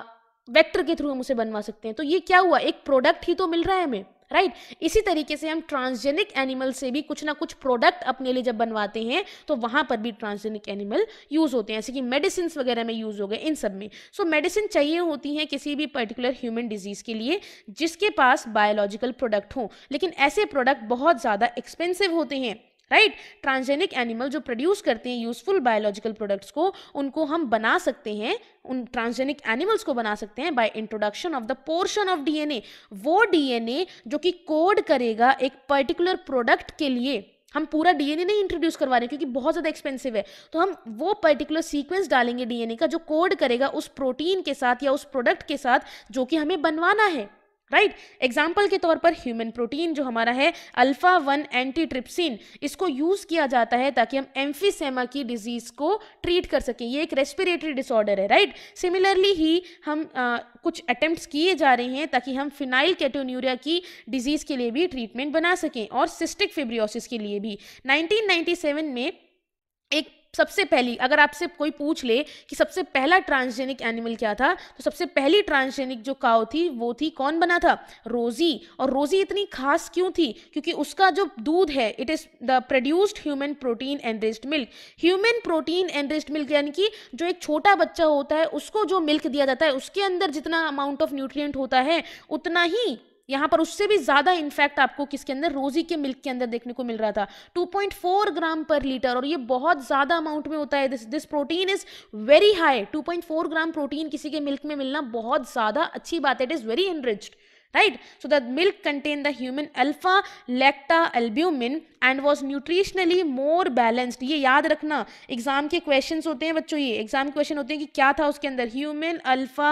वेक्टर के थ्रू हम उसे बनवा सकते हैं तो ये क्या हुआ एक प्रोडक्ट ही तो मिल रहा है हमें राइट right? इसी तरीके से हम ट्रांसजेनिक एनिमल से भी कुछ ना कुछ प्रोडक्ट अपने लिए जब बनवाते हैं तो वहाँ पर भी ट्रांसजेनिक एनिमल यूज़ होते हैं जैसे कि मेडिसिन वगैरह में यूज़ हो गए इन सब में सो so, मेडिसिन चाहिए होती हैं किसी भी पर्टिकुलर ह्यूमन डिजीज़ के लिए जिसके पास बायोलॉजिकल प्रोडक्ट हों लेकिन ऐसे प्रोडक्ट बहुत ज़्यादा एक्सपेंसिव होते हैं राइट ट्रांसजेनिक एनिमल जो प्रोड्यूस करते हैं यूजफुल बायोलॉजिकल प्रोडक्ट्स को उनको हम बना सकते हैं उन ट्रांसजेनिक एनिमल्स को बना सकते हैं by introduction of the portion of DNA वो डीएनए जो कि कोड करेगा एक पर्टिकुलर प्रोडक्ट के लिए हम पूरा डीएनए नहीं इंट्रोड्यूस करवा रहे क्योंकि बहुत ज़्यादा एक्सपेंसिव है तो हम वो पर्टिकुलर सीक्वेंस डालेंगे डीएनए का जो कोड करेगा उस प्रोटीन के साथ या उस प्रोडक्ट के साथ जो कि हमें बनवाना है राइट right? एग्जाम्पल के तौर पर ह्यूमन प्रोटीन जो हमारा है अल्फा वन एंटी ट्रिप्सिन इसको यूज किया जाता है ताकि हम एम्फीसेमा की डिजीज को ट्रीट कर सकें ये एक रेस्पिरेटरी डिसऑर्डर है राइट right? सिमिलरली ही हम आ, कुछ अटेम्प्ट्स किए जा रहे हैं ताकि हम फिनाइल कैटोन्यूरिया की डिजीज के लिए भी ट्रीटमेंट बना सकें और सिस्टिक फेब्रियोसिस के लिए भी नाइनटीन में एक सबसे पहली अगर आपसे कोई पूछ ले कि सबसे पहला ट्रांसजेनिक एनिमल क्या था तो सबसे पहली ट्रांसजेनिक जो काव थी वो थी कौन बना था रोजी और रोजी इतनी खास क्यों थी क्योंकि उसका जो दूध है it is the produced human protein enriched milk human protein enriched milk यानी कि जो एक छोटा बच्चा होता है उसको जो मिल्क दिया जाता है उसके अंदर जितना अमाउंट ऑफ न्यूट्रिएंट होता है उतना ही यहां पर उससे भी ज़्यादा इनफैक्ट आपको किसके अंदर रोजी के मिल्क के अंदर देखने को मिल रहा था 2.4 ग्राम पर लीटर और ये बहुत ज़्यादा अमाउंट में होता है this this protein is very high 2.4 gram protein किसी के मिल्क में मिलना बहुत ज़्यादा अच्छी बात है it is very enriched right so the milk contained the human alpha lacta albumin and was nutritionally more balanced ये याद रखना एग्जाम के क्वेश्चंस होते हैं बच्चों ये एग्जाम क्वेश्चन होते हैं कि क्या था उसके अंदर ह्यूमन अल्फा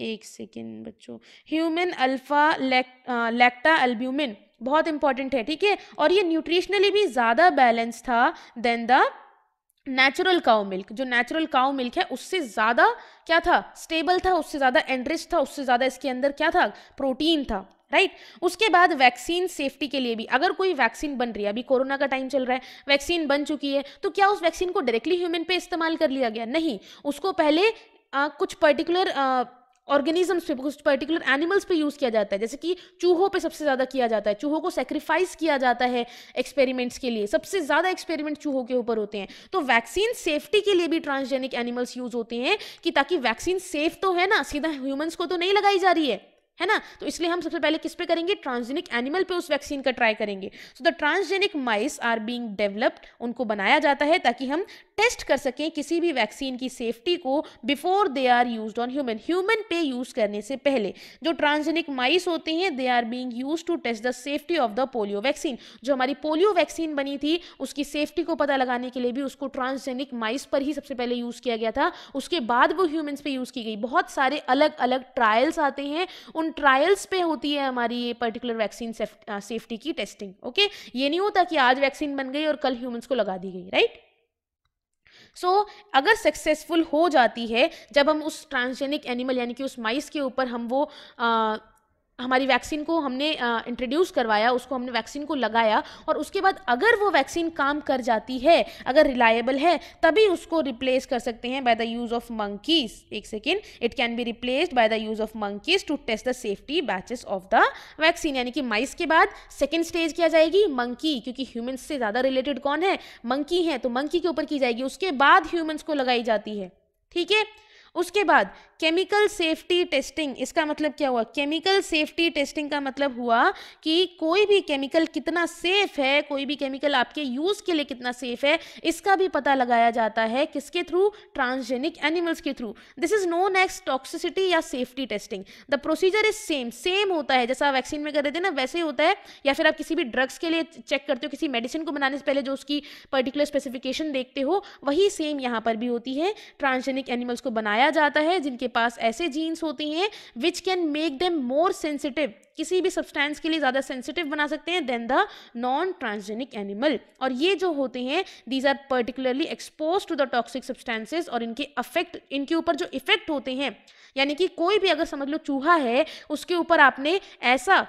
एक सेकेंड बच्चों ह्यूमन अल्फा लैक्टा अल्ब्यूमिन बहुत इंपॉर्टेंट है ठीक है और ये न्यूट्रिशनली भी ज़्यादा बैलेंस था then the natural cow milk जो नेचुरल काउ मिल्क है उससे ज़्यादा क्या था स्टेबल था उससे ज़्यादा एंड्रिच था उससे ज़्यादा इसके अंदर क्या था प्रोटीन था राइट right? उसके बाद वैक्सीन सेफ्टी के लिए भी अगर कोई वैक्सीन बन रही है अभी कोरोना का टाइम चल रहा है वैक्सीन बन चुकी है तो क्या उस वैक्सीन को डायरेक्टली ह्यूमन पे इस्तेमाल कर लिया गया नहीं उसको पहले आ, कुछ पर्टिकुलर ऑर्गेनिजम्स पे कुछ पर्टिकुलर एनिमल्स पे यूज़ किया जाता है जैसे कि चूहों पे सबसे ज़्यादा किया जाता है चूहों को सेक्रीफाइस किया जाता है एक्सपेरिमेंट्स के लिए सबसे ज़्यादा एक्सपेरिमेंट चूहों के ऊपर होते हैं तो वैक्सीन सेफ्टी के लिए भी ट्रांसजेनिक एनिमल्स यूज़ होते हैं कि ताकि वैक्सीन सेफ तो है ना सीधा ह्यूमन्स को तो नहीं लगाई जा रही है है ना तो इसलिए हम सबसे पहले किस पे करेंगे ट्रांसजेनिक एनिमल पे उस वैक्सीन का ट्राई करेंगे so the transgenic mice are being developed उनको बनाया जाता है ताकि हम टेस्ट कर सकें किसी भी वैक्सीन की सेफ्टी को before they are use on human human पे यूज करने से पहले जो ट्रांसजेनिक माइस होते हैं they are being use to test the safety of the polio vaccine जो हमारी पोलियो वैक्सीन बनी थी उसकी सेफ्टी को पता लगाने के लिए भी उसको ट्रांसजेनिक माइस पर ही सबसे पहले यूज किया गया था उसके बाद वो ह्यूमन्स पे यूज की गई बहुत सारे अलग अलग ट्रायल्स आते हैं उन ट्रायल्स पे होती है हमारी ये पर्टिकुलर वैक्सीन सेफ्टी की टेस्टिंग ओके ये नहीं होता कि आज वैक्सीन बन गई और कल ह्यूमन्स को लगा दी गई राइट सो so, अगर सक्सेसफुल हो जाती है जब हम उस ट्रांसजेनिक एनिमल यानी कि उस माइस के ऊपर हम वो आ, हमारी वैक्सीन को हमने इंट्रोड्यूस करवाया उसको हमने वैक्सीन को लगाया और उसके बाद अगर वो वैक्सीन काम कर जाती है अगर रिलायबल है तभी उसको रिप्लेस कर सकते हैं by the use of monkeys एक second it can be replaced by the use of monkeys to test the safety batches of the vaccine यानी कि माइस के बाद सेकेंड स्टेज किया जाएगी मंकी क्योंकि ह्यूमन्स से ज़्यादा रिलेटेड कौन है मंकी है तो मंकी के ऊपर की जाएगी उसके बाद ह्यूमन्स को लगाई जाती है ठीक है उसके बाद केमिकल सेफ्टी टेस्टिंग इसका मतलब क्या हुआ केमिकल सेफ्टी टेस्टिंग का मतलब हुआ कि कोई भी केमिकल कितना सेफ है कोई भी केमिकल आपके यूज़ के लिए कितना सेफ है इसका भी पता लगाया जाता है किसके थ्रू ट्रांसजेनिक एनिमल्स के through this is known as toxicity या safety testing the procedure is same same होता है जैसा वैक्सीन में कर रहे थे ना वैसे ही होता है या फिर आप किसी भी ड्रग्स के लिए चेक करते हो किसी मेडिसिन को बनाने से पहले जो उसकी पर्टिकुलर स्पेसिफिकेशन देखते हो वही सेम यहाँ पर भी होती है ट्रांसजेनिक एनिमल्स को बनाया पाया जाता है जिनके पास ऐसे जीन्स होती हैं which can make them more sensitive किसी भी सब्सटेंस के लिए ज़्यादा सेंसिटिव बना सकते हैं then the non transgenic animal और ये जो होते हैं these are particularly expose to the toxic substances और इनके अफेक्ट इनके ऊपर जो इफेक्ट होते हैं यानी कि कोई भी अगर समझ लो चूहा है उसके ऊपर आपने ऐसा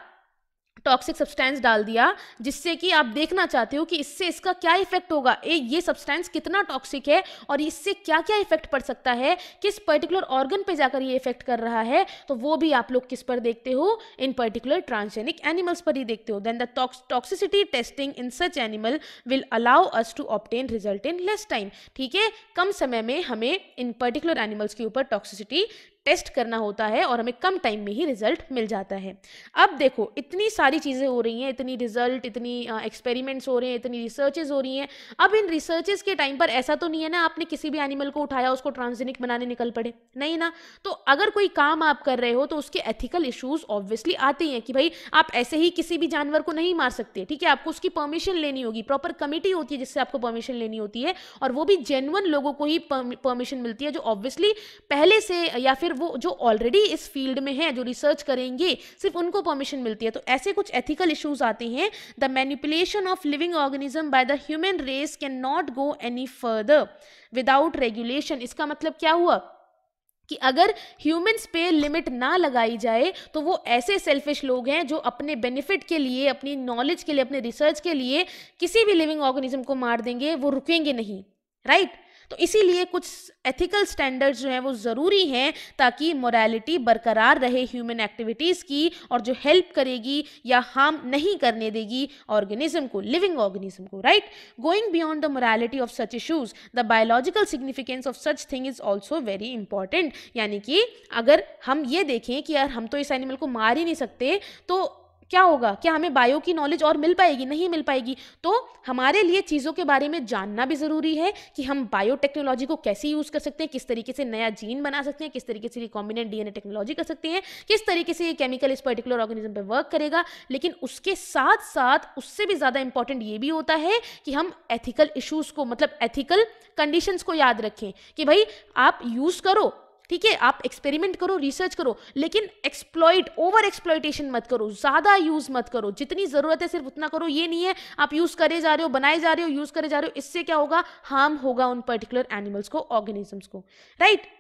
टॉक्सिक सब्सटेंस डाल दिया जिससे कि आप देखना चाहते हो कि इससे इसका क्या इफेक्ट होगा ए ये सब्सटेंस कितना टॉक्सिक है और इससे क्या क्या इफेक्ट पड़ सकता है किस पर्टिकुलर ऑर्गन पे जाकर ये इफेक्ट कर रहा है तो वो भी आप लोग किस पर देखते हो इन पर्टिकुलर ट्रांसजेनिक एनिमल्स पर ही देखते हो then the toxicity testing in such animal will allow us to obtain result in less time ठीक है कम समय में हमें इन पर्टिकुलर एनिमल्स के ऊपर टॉक्सिसिटी टेस्ट करना होता है और हमें कम टाइम में ही रिजल्ट मिल जाता है अब देखो इतनी सारी चीज़ें हो रही हैं इतनी रिजल्ट इतनी एक्सपेरिमेंट्स हो रहे हैं इतनी रिसर्चेज हो रही हैं अब इन रिसर्चेज के टाइम पर ऐसा तो नहीं है ना आपने किसी भी एनिमल को उठाया उसको ट्रांसजेनिक बनाने निकल पड़े नहीं ना तो अगर कोई काम आप कर रहे हो तो उसके एथिकल इशूज़ ऑब्वियसली आते हैं कि भाई आप ऐसे ही किसी भी जानवर को नहीं मार सकते ठीक है आपको उसकी परमिशन लेनी होगी प्रॉपर कमिटी होती है जिससे आपको परमिशन लेनी होती है और वो भी जेनुअन लोगों को ही परमिशन मिलती है जो ऑब्वियसली पहले से या फिर वो जो ऑलरेडी इस फील्ड में हैं जो रिसर्च करेंगे सिर्फ उनको परमिशन मिलती है तो ऐसे कुछ एथिकल इश्यूज आते हैं the manipulation of living organism by the human race can not go any further without regulation इसका मतलब क्या हुआ कि अगर ह्यूमन्स पे लिमिट ना लगाई जाए तो वो ऐसे सेल्फिश लोग हैं जो अपने बेनिफिट के लिए अपनी नॉलेज के लिए अपने रिसर्च के लिए किसी भी लिविंग ऑर्गेनिज्म को मार देंगे वो रुकेंगे नहीं राइट right? तो इसीलिए कुछ एथिकल स्टैंडर्ड्स जो हैं वो ज़रूरी हैं ताकि मोरालिटी बरकरार रहे ह्यूमन एक्टिविटीज़ की और जो हेल्प करेगी या हार्म नहीं करने देगी ऑर्गेनिज्म को लिविंग ऑर्गेनिज्म को right going beyond the morality of such issues the biological significance of such thing is also very important यानी कि अगर हम ये देखें कि यार हम तो इस एनिमल को मार ही नहीं सकते तो क्या होगा क्या हमें बायो की नॉलेज और मिल पाएगी नहीं मिल पाएगी तो हमारे लिए चीज़ों के बारे में जानना भी ज़रूरी है कि हम बायोटेक्नोलॉजी को कैसे यूज़ कर सकते हैं किस तरीके से नया जीन बना सकते हैं किस तरीके से रिकॉम्बिनेंट डीएनए टेक्नोलॉजी कर सकते हैं किस तरीके से ये केमिकल इस पर्टिकुलर ऑर्गेनिज्म पर वर्क करेगा लेकिन उसके साथ साथ उससे भी ज़्यादा इंपॉर्टेंट ये भी होता है कि हम एथिकल इशूज़ को मतलब एथिकल कंडीशंस को याद रखें कि भाई आप यूज़ करो ठीक है आप एक्सपेरिमेंट करो रिसर्च करो लेकिन एक्सप्लॉइट ओवर एक्सप्लॉइटेशन मत करो ज़्यादा यूज़ मत करो जितनी ज़रूरत है सिर्फ उतना करो ये नहीं है आप यूज़ करे जा रहे हो बनाए जा रहे हो यूज़ करे जा रहे हो इससे क्या होगा हार्म होगा उन पर्टिकुलर एनिमल्स को ऑर्गेनिजम्स को right right?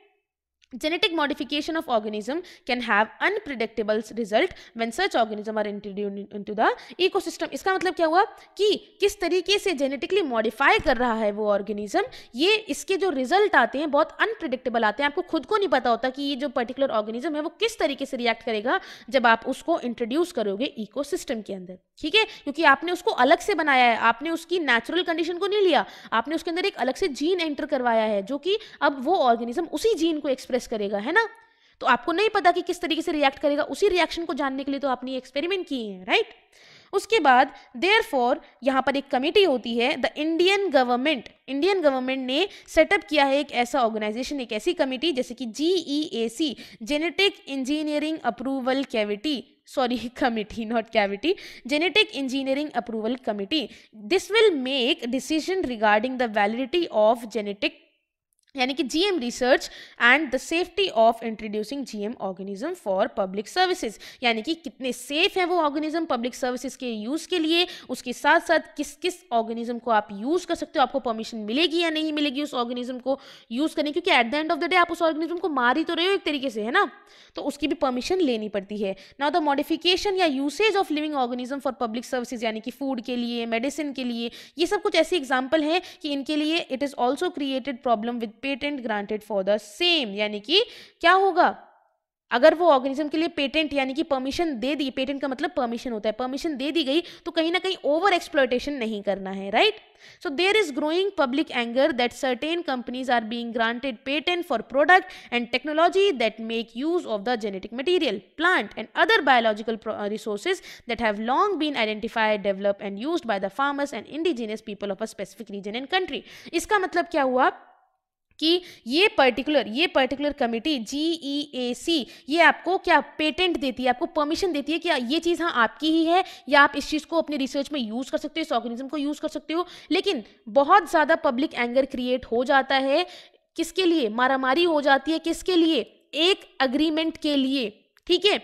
Genetic modification of organism can have unpredictable result when such organism are introduced into the ecosystem. इसका मतलब क्या हुआ कि किस तरीके से जेनेटिकली मॉडिफाई कर रहा है वो ऑर्गेनिज्म ये इसके जो रिजल्ट आते हैं बहुत अनप्रिडिक्टेबल आते हैं आपको खुद को नहीं पता होता कि ये जो पर्टिकुलर ऑर्गेनिज्म है वो किस तरीके से रिएक्ट करेगा जब आप उसको इंट्रोड्यूस करोगे इको सिस्टम के अंदर ठीक है क्योंकि आपने उसको अलग से बनाया है आपने उसकी नेचुरल कंडीशन को नहीं लिया आपने उसके अंदर एक अलग से जीन एंटर करवाया है जो कि अब वो ऑर्गेनिज्म उसी जीन को एक्सप्रेस एक्सप्रेस करेगा है ना तो आपको नहीं पता कि किस तरीके से रिएक्ट करेगा उसी रिएक्शन को जानने के लिए तो आपने एक्सपेरिमेंट किए हैं राइट उसके बाद देयर फॉर यहाँ पर एक कमेटी होती है the Indian government Indian government ने सेटअप किया है एक ऐसा ऑर्गेनाइजेशन एक ऐसी कमेटी जैसे कि G E A C genetic engineering approval cavity sorry committee not cavity genetic engineering approval committee this will make decision regarding the validity of genetic यानी कि GM research and the safety of introducing GM organism for public services यानी कि कितने safe हैं वो organism public services के use के लिए उसके साथ साथ किस किस ऑर्गेनिज्म को आप यूज़ कर सकते हो आपको परमिशन मिलेगी या नहीं मिलेगी उस ऑर्गेनिज्म को यूज़ करने क्योंकि at the end of the day आप उस ऑर्गेनिज्म को मार ही तो रहे हो एक तरीके से है ना तो उसकी भी परमिशन लेनी पड़ती है ना द मॉडिफिकेशन या usage of living organism for public services यानी कि फूड के लिए मेडिसिन के लिए ये सब कुछ ऐसे एग्जाम्पल है कि इनके लिए it is also created problem with patent granted for the same यानी कि क्या होगा अगर वो ऑर्गेनिज्म के लिए पेटेंट यानी कि परमिशन दे दी पेटेंट का मतलब परमिशन होता है परमिशन दे दी गई तो कहीं ना कहीं ओवर एक्सप्लोटेशन नहीं करना है right so there is growing public anger that certain companies are being granted patent for product and technology that make use of the genetic material plant and other biological resources that have long been identified develop and use by the farmers and indigenous people of a specific region and country इसका मतलब क्या हुआ कि ये particular ये particular committee ji E A सी ये आपको क्या पेटेंट देती है आपको परमिशन देती है कि ये चीज़ हाँ आपकी ही है या आप इस चीज़ को अपने रिसर्च में यूज़ कर सकते हो इस ऑर्गेनिज्म को यूज़ कर सकते हो लेकिन बहुत ज़्यादा पब्लिक एंगर क्रिएट हो जाता है किसके लिए मारामारी हो जाती है किसके लिए एक अग्रीमेंट के लिए ठीक है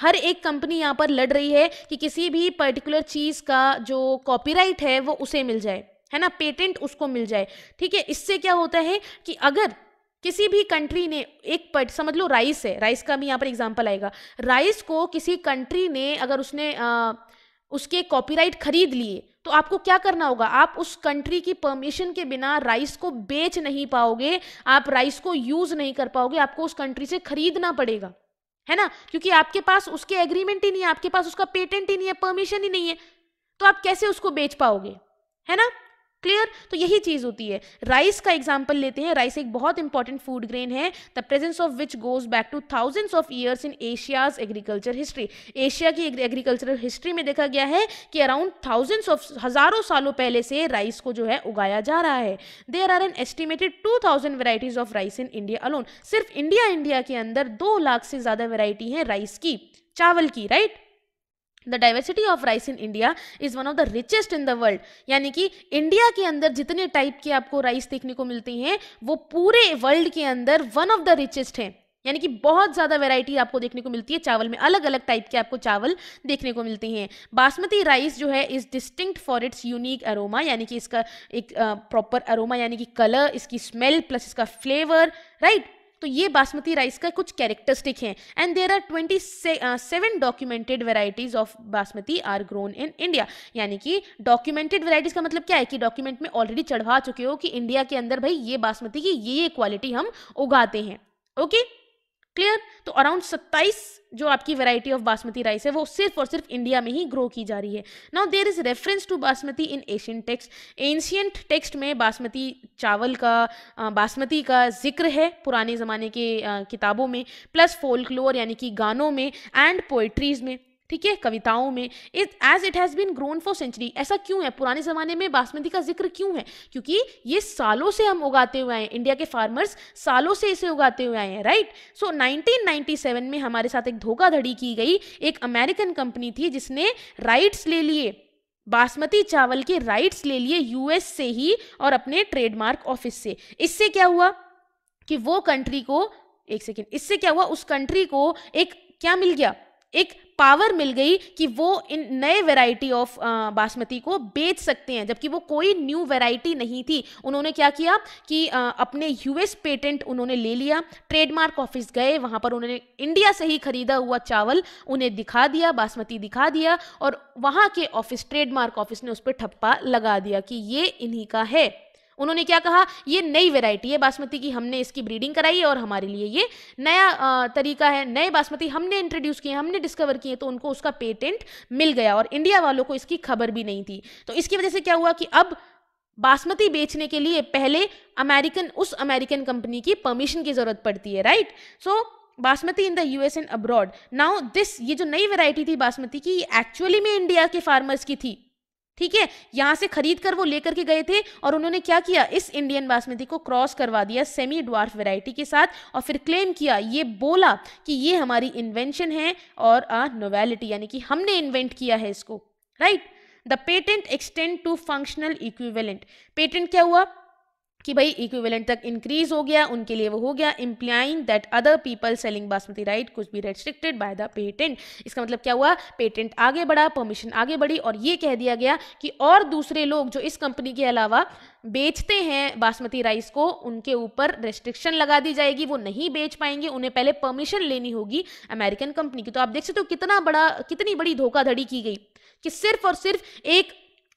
हर एक कंपनी यहाँ पर लड़ रही है कि किसी भी पर्टिकुलर चीज़ का जो कॉपीराइट है वो उसे मिल जाए है ना पेटेंट उसको मिल जाए ठीक है इससे क्या होता है कि अगर किसी भी कंट्री ने एक पट समझ लो राइस है राइस का भी यहाँ पर एग्जाम्पल आएगा राइस को किसी कंट्री ने अगर उसने आ, उसके कॉपीराइट खरीद लिए तो आपको क्या करना होगा आप उस कंट्री की परमिशन के बिना राइस को बेच नहीं पाओगे आप राइस को यूज नहीं कर पाओगे आपको उस कंट्री से खरीदना पड़ेगा है ना क्योंकि आपके पास उसके एग्रीमेंट ही नहीं है आपके पास उसका पेटेंट ही नहीं है परमिशन ही नहीं है तो आप कैसे उसको बेच पाओगे है ना क्लियर तो यही चीज़ होती है राइस का एग्जाम्पल लेते हैं राइस एक बहुत इंपॉर्टेंट फूड ग्रेन है the presence of which goes back to thousands of years in Asia's agriculture history Asia की एग्रीकल्चरल हिस्ट्री में देखा गया है कि अराउंड थाउजेंड्स ऑफ हज़ारों सालों पहले से राइस को जो है उगाया जा रहा है there are an estimated two thousand varieties of rice in India alone सिर्फ इंडिया इंडिया के अंदर दो लाख से ज़्यादा वेराइटी है राइस की चावल की right the diversity of rice in India is one of the richest in the world यानी कि इंडिया के अंदर जितने टाइप के आपको राइस देखने को मिलते हैं वो पूरे वर्ल्ड के अंदर वन ऑफ द रिचेस्ट हैं यानी कि बहुत ज़्यादा वैरायटी आपको देखने को मिलती है चावल में अलग अलग टाइप के आपको चावल देखने को मिलते हैं बासमती राइस जो है is distinct for its unique aroma यानी कि इसका एक प्रॉपर अरोमा यानी कि कलर इसकी स्मेल प्लस इसका फ्लेवर राइट तो ये बासमती राइस का कुछ कैरेक्टरिस्टिक हैं and there are twenty seven documented varieties of basmati are grown in India यानी कि डॉक्यूमेंटेड वेराइटीज का मतलब क्या है कि डॉक्यूमेंट में ऑलरेडी चढ़वा चुके हो कि इंडिया के अंदर भाई ये बासमती की ये ये क्वालिटी हम उगाते हैं ओके okay? क्लियर तो अराउंड 27 जो आपकी वैरायटी ऑफ बासमती राइस है वो सिर्फ और सिर्फ इंडिया में ही ग्रो की जा रही है now there is reference to basmati in Asian text ancient text में बासमती चावल का बासमती का जिक्र है पुराने ज़माने के किताबों में प्लस फोल्कलोर यानी कि गानों में एंड पोइट्रीज में ठीक है कविताओं में it as it has been grown for century ऐसा क्यों है पुराने ज़माने में बासमती का जिक्र क्यों है क्योंकि ये सालों से हम उगाते हुए आए हैं इंडिया के फार्मर्स सालों से इसे उगाते हुए आए हैं राइट सो so, 1997 में हमारे साथ एक धोखाधड़ी की गई एक अमेरिकन कंपनी थी जिसने राइट्स ले लिए बासमती चावल के राइट्स ले लिए यूएस से ही और अपने ट्रेडमार्क ऑफिस से इससे क्या हुआ कि वो कंट्री को एक सेकेंड इससे क्या हुआ उस कंट्री को एक क्या मिल गया एक पावर मिल गई कि वो इन नए वेराइटी ऑफ बासमती को बेच सकते हैं जबकि वो कोई न्यू वेराइटी नहीं थी उन्होंने क्या किया कि आ, अपने यूएस पेटेंट उन्होंने ले लिया ट्रेडमार्क ऑफिस गए वहाँ पर उन्होंने इंडिया से ही खरीदा हुआ चावल उन्हें दिखा दिया बासमती दिखा दिया और वहाँ के ऑफिस ट्रेडमार्क ऑफिस ने उस पर ठप्पा लगा दिया कि ये इन्हीं का है उन्होंने क्या कहा ये नई वेराइटी है बासमती की हमने इसकी ब्रीडिंग कराई है और हमारे लिए ये नया तरीका है नए बासमती हमने इंट्रोड्यूस किए हमने डिस्कवर किए तो उनको उसका पेटेंट मिल गया और इंडिया वालों को इसकी खबर भी नहीं थी तो इसकी वजह से क्या हुआ कि अब बासमती बेचने के लिए पहले अमेरिकन उस अमेरिकन कंपनी की परमिशन की ज़रूरत पड़ती है right so basmati in the US and abroad now this ये जो नई वैरायटी थी बासमती की एक्चुअली में इंडिया के फार्मर्स की थी ठीक है यहां से खरीद कर वो लेकर के गए थे और उन्होंने क्या किया इस इंडियन बासमती को क्रॉस करवा दिया सेमी डॉर्फ वेराइटी के साथ और फिर क्लेम किया ये बोला कि ये हमारी इन्वेंशन है और आ नोवेलिटी यानी कि हमने इन्वेंट किया है इसको right the patent extend to functional equivalent patent क्या हुआ कि भाई इक्विवेलेंट तक इंक्रीज हो गया उनके लिए वो हो गया implying that other people selling basmati right कुछ भी रेस्ट्रिक्टेड बाय द पेटेंट इसका मतलब क्या हुआ पेटेंट आगे बढ़ा परमिशन आगे बढ़ी और ये कह दिया गया कि और दूसरे लोग जो इस कंपनी के अलावा बेचते हैं बासमती राइस को उनके ऊपर रेस्ट्रिक्शन लगा दी जाएगी वो नहीं बेच पाएंगे उन्हें पहले परमिशन लेनी होगी अमेरिकन कंपनी की तो आप देख सकते हो कितना बड़ा कितनी बड़ी धोखाधड़ी की गई कि सिर्फ और सिर्फ एक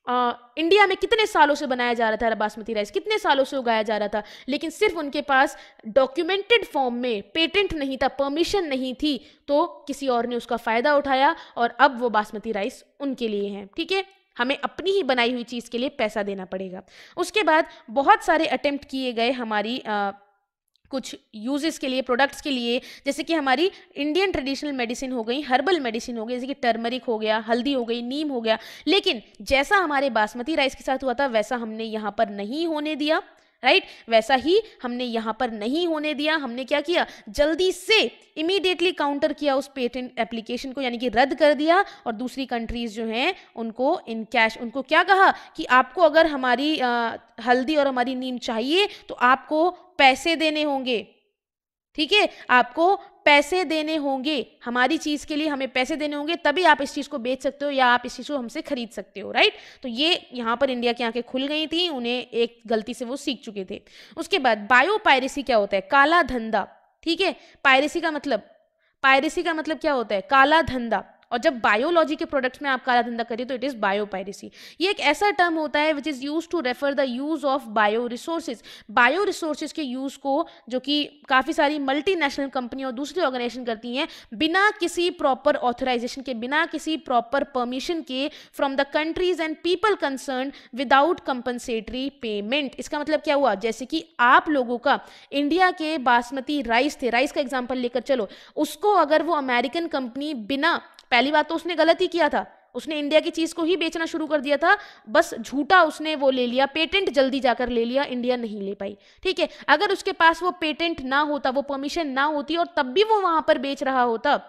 आ, इंडिया में कितने सालों से बनाया जा रहा था बासमती राइस कितने सालों से उगाया जा रहा था लेकिन सिर्फ उनके पास डॉक्यूमेंटेड फॉर्म में पेटेंट नहीं था परमिशन नहीं थी तो किसी और ने उसका फ़ायदा उठाया और अब वो बासमती राइस उनके लिए हैं ठीक है हमें अपनी ही बनाई हुई चीज़ के लिए पैसा देना पड़ेगा उसके बाद बहुत सारे अटेम्प्ट किए गए हमारी आ, कुछ यूजेस के लिए प्रोडक्ट्स के लिए जैसे कि हमारी इंडियन ट्रेडिशनल मेडिसिन हो गई हर्बल मेडिसिन हो गई जैसे कि टर्मरिक हो गया हल्दी हो गई नीम हो गया लेकिन जैसा हमारे बासमती राइस के साथ हुआ था वैसा हमने यहाँ पर नहीं होने दिया राइट वैसा ही हमने यहां पर नहीं होने दिया हमने क्या किया जल्दी से इमीडिएटली काउंटर किया उस पेटेंट एप्लीकेशन को यानी कि रद्द कर दिया और दूसरी कंट्रीज जो हैं उनको इन कैश उनको क्या कहा कि आपको अगर हमारी आ, हल्दी और हमारी नीम चाहिए तो आपको पैसे देने होंगे ठीक है आपको पैसे देने होंगे हमारी चीज़ के लिए हमें पैसे देने होंगे तभी आप इस चीज़ को बेच सकते हो या आप इस चीज़ को हमसे खरीद सकते हो राइट तो ये यहां पर इंडिया की आंखें खुल गई थी उन्हें एक गलती से वो सीख चुके थे उसके बाद बायो पायरेसी क्या होता है काला धंधा ठीक है पायरेसी का मतलब पायरेसी का मतलब क्या होता है काला धंधा और जब बायोलॉजी के प्रोडक्ट्स में आप काला धंधा करिए तो इट इज़ बायो पायरेसी ये एक ऐसा टर्म होता है which is use to refer the use of bio resources bio resources के यूज़ को जो कि काफ़ी सारी मल्टीनेशनल कंपनी और दूसरी ऑर्गेनाइजेशन करती हैं बिना किसी प्रॉपर ऑथराइजेशन के बिना किसी प्रॉपर परमिशन के from the countries and people concern without compensatory payment इसका मतलब क्या हुआ जैसे कि आप लोगों का इंडिया के बासमती राइस थे राइस का एग्जाम्पल लेकर चलो उसको अगर वो अमेरिकन कंपनी बिना पहली बात तो उसने गलत ही किया था उसने इंडिया की चीज़ को ही बेचना शुरू कर दिया था बस झूठा उसने वो ले लिया पेटेंट जल्दी जाकर ले लिया इंडिया नहीं ले पाई ठीक है अगर उसके पास वो पेटेंट ना होता वो परमिशन ना होती और तब भी वो वहां पर बेच रहा होता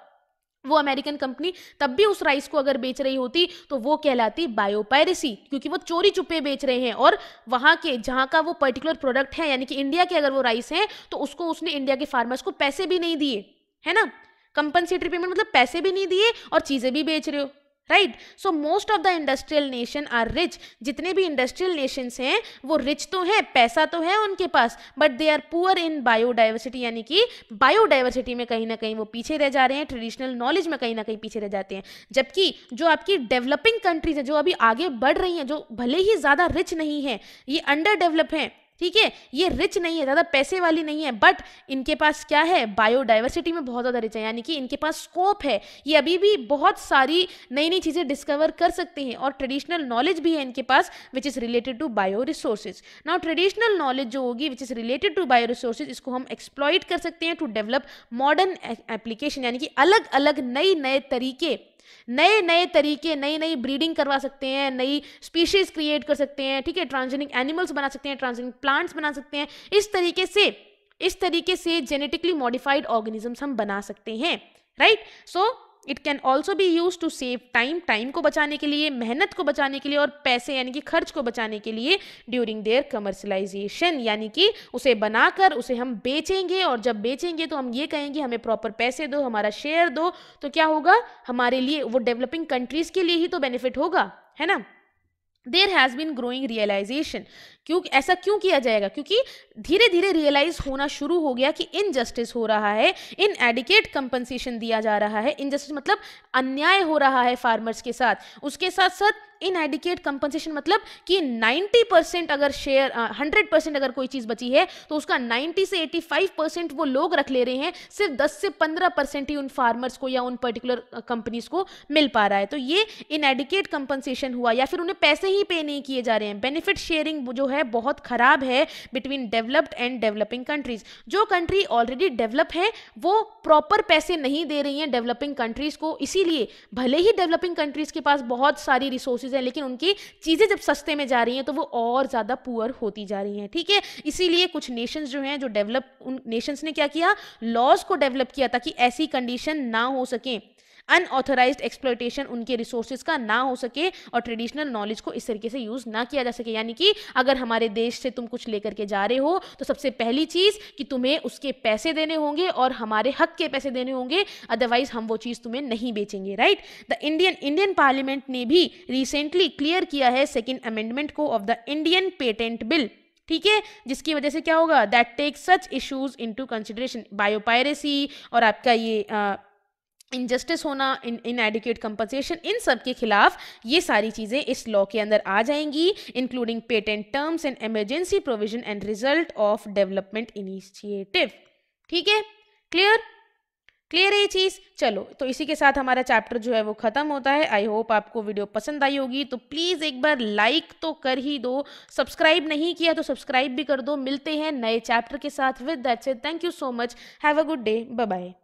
वो अमेरिकन कंपनी तब भी उस राइस को अगर बेच रही होती तो वो कहलाती बायोपायरेसी क्योंकि वो चोरी चुपे बेच रहे हैं और वहां के जहाँ का वो पर्टिकुलर प्रोडक्ट है यानी कि इंडिया के अगर वो राइस है तो उसको उसने इंडिया के फार्मर्स को पैसे भी नहीं दिए है ना कंपनसेटरी पेमेंट मतलब पैसे भी नहीं दिए और चीज़ें भी बेच रहे हो right so most of the industrial nation are rich जितने भी इंडस्ट्रियल नेशंस हैं वो रिच तो हैं पैसा तो है उनके पास but they are poor in biodiversity यानी कि बायोडाइवर्सिटी में कहीं ना कहीं वो पीछे रह जा रहे हैं ट्रेडिशनल नॉलेज में कहीं ना कहीं पीछे रह जाते हैं जबकि जो आपकी डेवलपिंग कंट्रीज हैं जो अभी आगे बढ़ रही हैं जो भले ही ज़्यादा रिच नहीं है ये अंडर डेवलप हैं ठीक है ये रिच नहीं है ज़्यादा पैसे वाली नहीं है बट इनके पास क्या है बायोडाइवर्सिटी में बहुत ज़्यादा रिच है यानी कि इनके पास स्कोप है ये अभी भी बहुत सारी नई नई चीज़ें डिस्कवर कर सकते हैं और ट्रेडिशनल नॉलेज भी है इनके पास which is related to bio resources now traditional knowledge जो होगी which is related to bio resources इसको हम एक्सप्लॉयट कर सकते हैं टू डेवलप मॉडर्न एप्लीकेशन यानी कि अलग अलग नई नए तरीके नए नए तरीके नई नई ब्रीडिंग करवा सकते हैं नई स्पीशीज क्रिएट कर सकते हैं ठीक है ट्रांसजेनिक एनिमल्स बना सकते हैं ट्रांसजेनिक प्लांट्स बना सकते हैं इस तरीके से इस तरीके से जेनेटिकली मॉडिफाइड ऑर्गेनिजम्स हम बना सकते हैं right so it can also be use to save time time को बचाने के लिए मेहनत को बचाने के लिए और पैसे यानी कि खर्च को बचाने के लिए ड्यूरिंग देयर कमर्शलाइजेशन यानी कि उसे बनाकर उसे हम बेचेंगे और जब बेचेंगे तो हम ये कहेंगे हमें प्रॉपर पैसे दो हमारा शेयर दो तो क्या होगा हमारे लिए वो डेवलपिंग कंट्रीज के लिए ही तो बेनिफिट होगा है ना there has been growing realisation क्यों ऐसा क्यों किया जाएगा क्योंकि धीरे धीरे रियलाइज होना शुरू हो गया कि इनजस्टिस हो रहा है इन एडिकेट कंपनसेशन दिया जा रहा है इनजस्टिस मतलब अन्याय हो रहा है फार्मर्स के साथ उसके साथ साथ इन एडिकेट कंपनसेशन मतलब कि 90 परसेंट अगर शेयर हंड्रेड परसेंट अगर कोई चीज़ बची है तो उसका 90 से 85 परसेंट वो लोग रख ले रहे हैं सिर्फ 10 से 15 परसेंट ही उन फार्मर्स को या उन पर्टिकुलर कंपनीज को मिल पा रहा है तो ये इन एडिकेट कंपनसेशन हुआ या फिर उन्हें पैसे ही पे नहीं किए जा रहे हैं बेनिफिट शेयरिंग जो है बहुत ख़राब है between developed and developing countries जो कंट्री ऑलरेडी डेवलप है वो प्रॉपर पैसे नहीं दे रही हैं डेवलपिंग कंट्रीज़ को इसीलिए भले ही डेवलपिंग कंट्रीज़ के पास बहुत सारी रिसोर्सेज हैं लेकिन उनकी चीज़ें जब सस्ते में जा रही हैं तो वो और ज़्यादा पुअर होती जा रही हैं ठीक है इसीलिए कुछ नेशंस जो हैं जो डेवलप उन नेशंस ने क्या किया लॉज को डेवलप किया ताकि ऐसी कंडीशन ना हो सकें अनऑथोराइज एक्सप्लोटेशन उनके रिसोर्सेज का ना हो सके और ट्रेडिशनल नॉलेज को इस तरीके से यूज़ ना किया जा सके यानी कि अगर हमारे देश से तुम कुछ लेकर के जा रहे हो तो सबसे पहली चीज़ कि तुम्हें उसके पैसे देने होंगे और हमारे हक के पैसे देने होंगे अदरवाइज हम वो चीज़ तुम्हें नहीं बेचेंगे right the Indian Indian parliament ने भी रिसेंटली क्लियर किया है सेकेंड अमेंडमेंट को of the Indian patent bill ठीक है जिसकी वजह से क्या होगा that take such issues into consideration biopiracy और आपका ये आ, इनजस्टिस होना इन एडिकेट कंपनसेशन इन सब के खिलाफ ये सारी चीज़ें इस लॉ के अंदर आ जाएंगी including patent terms and emergency provision and result of development initiative ठीक है क्लियर क्लियर है ये चीज़ चलो तो इसी के साथ हमारा चैप्टर जो है वो ख़त्म होता है आई होप आपको वीडियो पसंद आई होगी तो प्लीज़ एक बार लाइक तो कर ही दो सब्सक्राइब नहीं किया तो सब्सक्राइब भी कर दो मिलते हैं नए चैप्टर के साथ विद दैट से thank you so much have a good day bye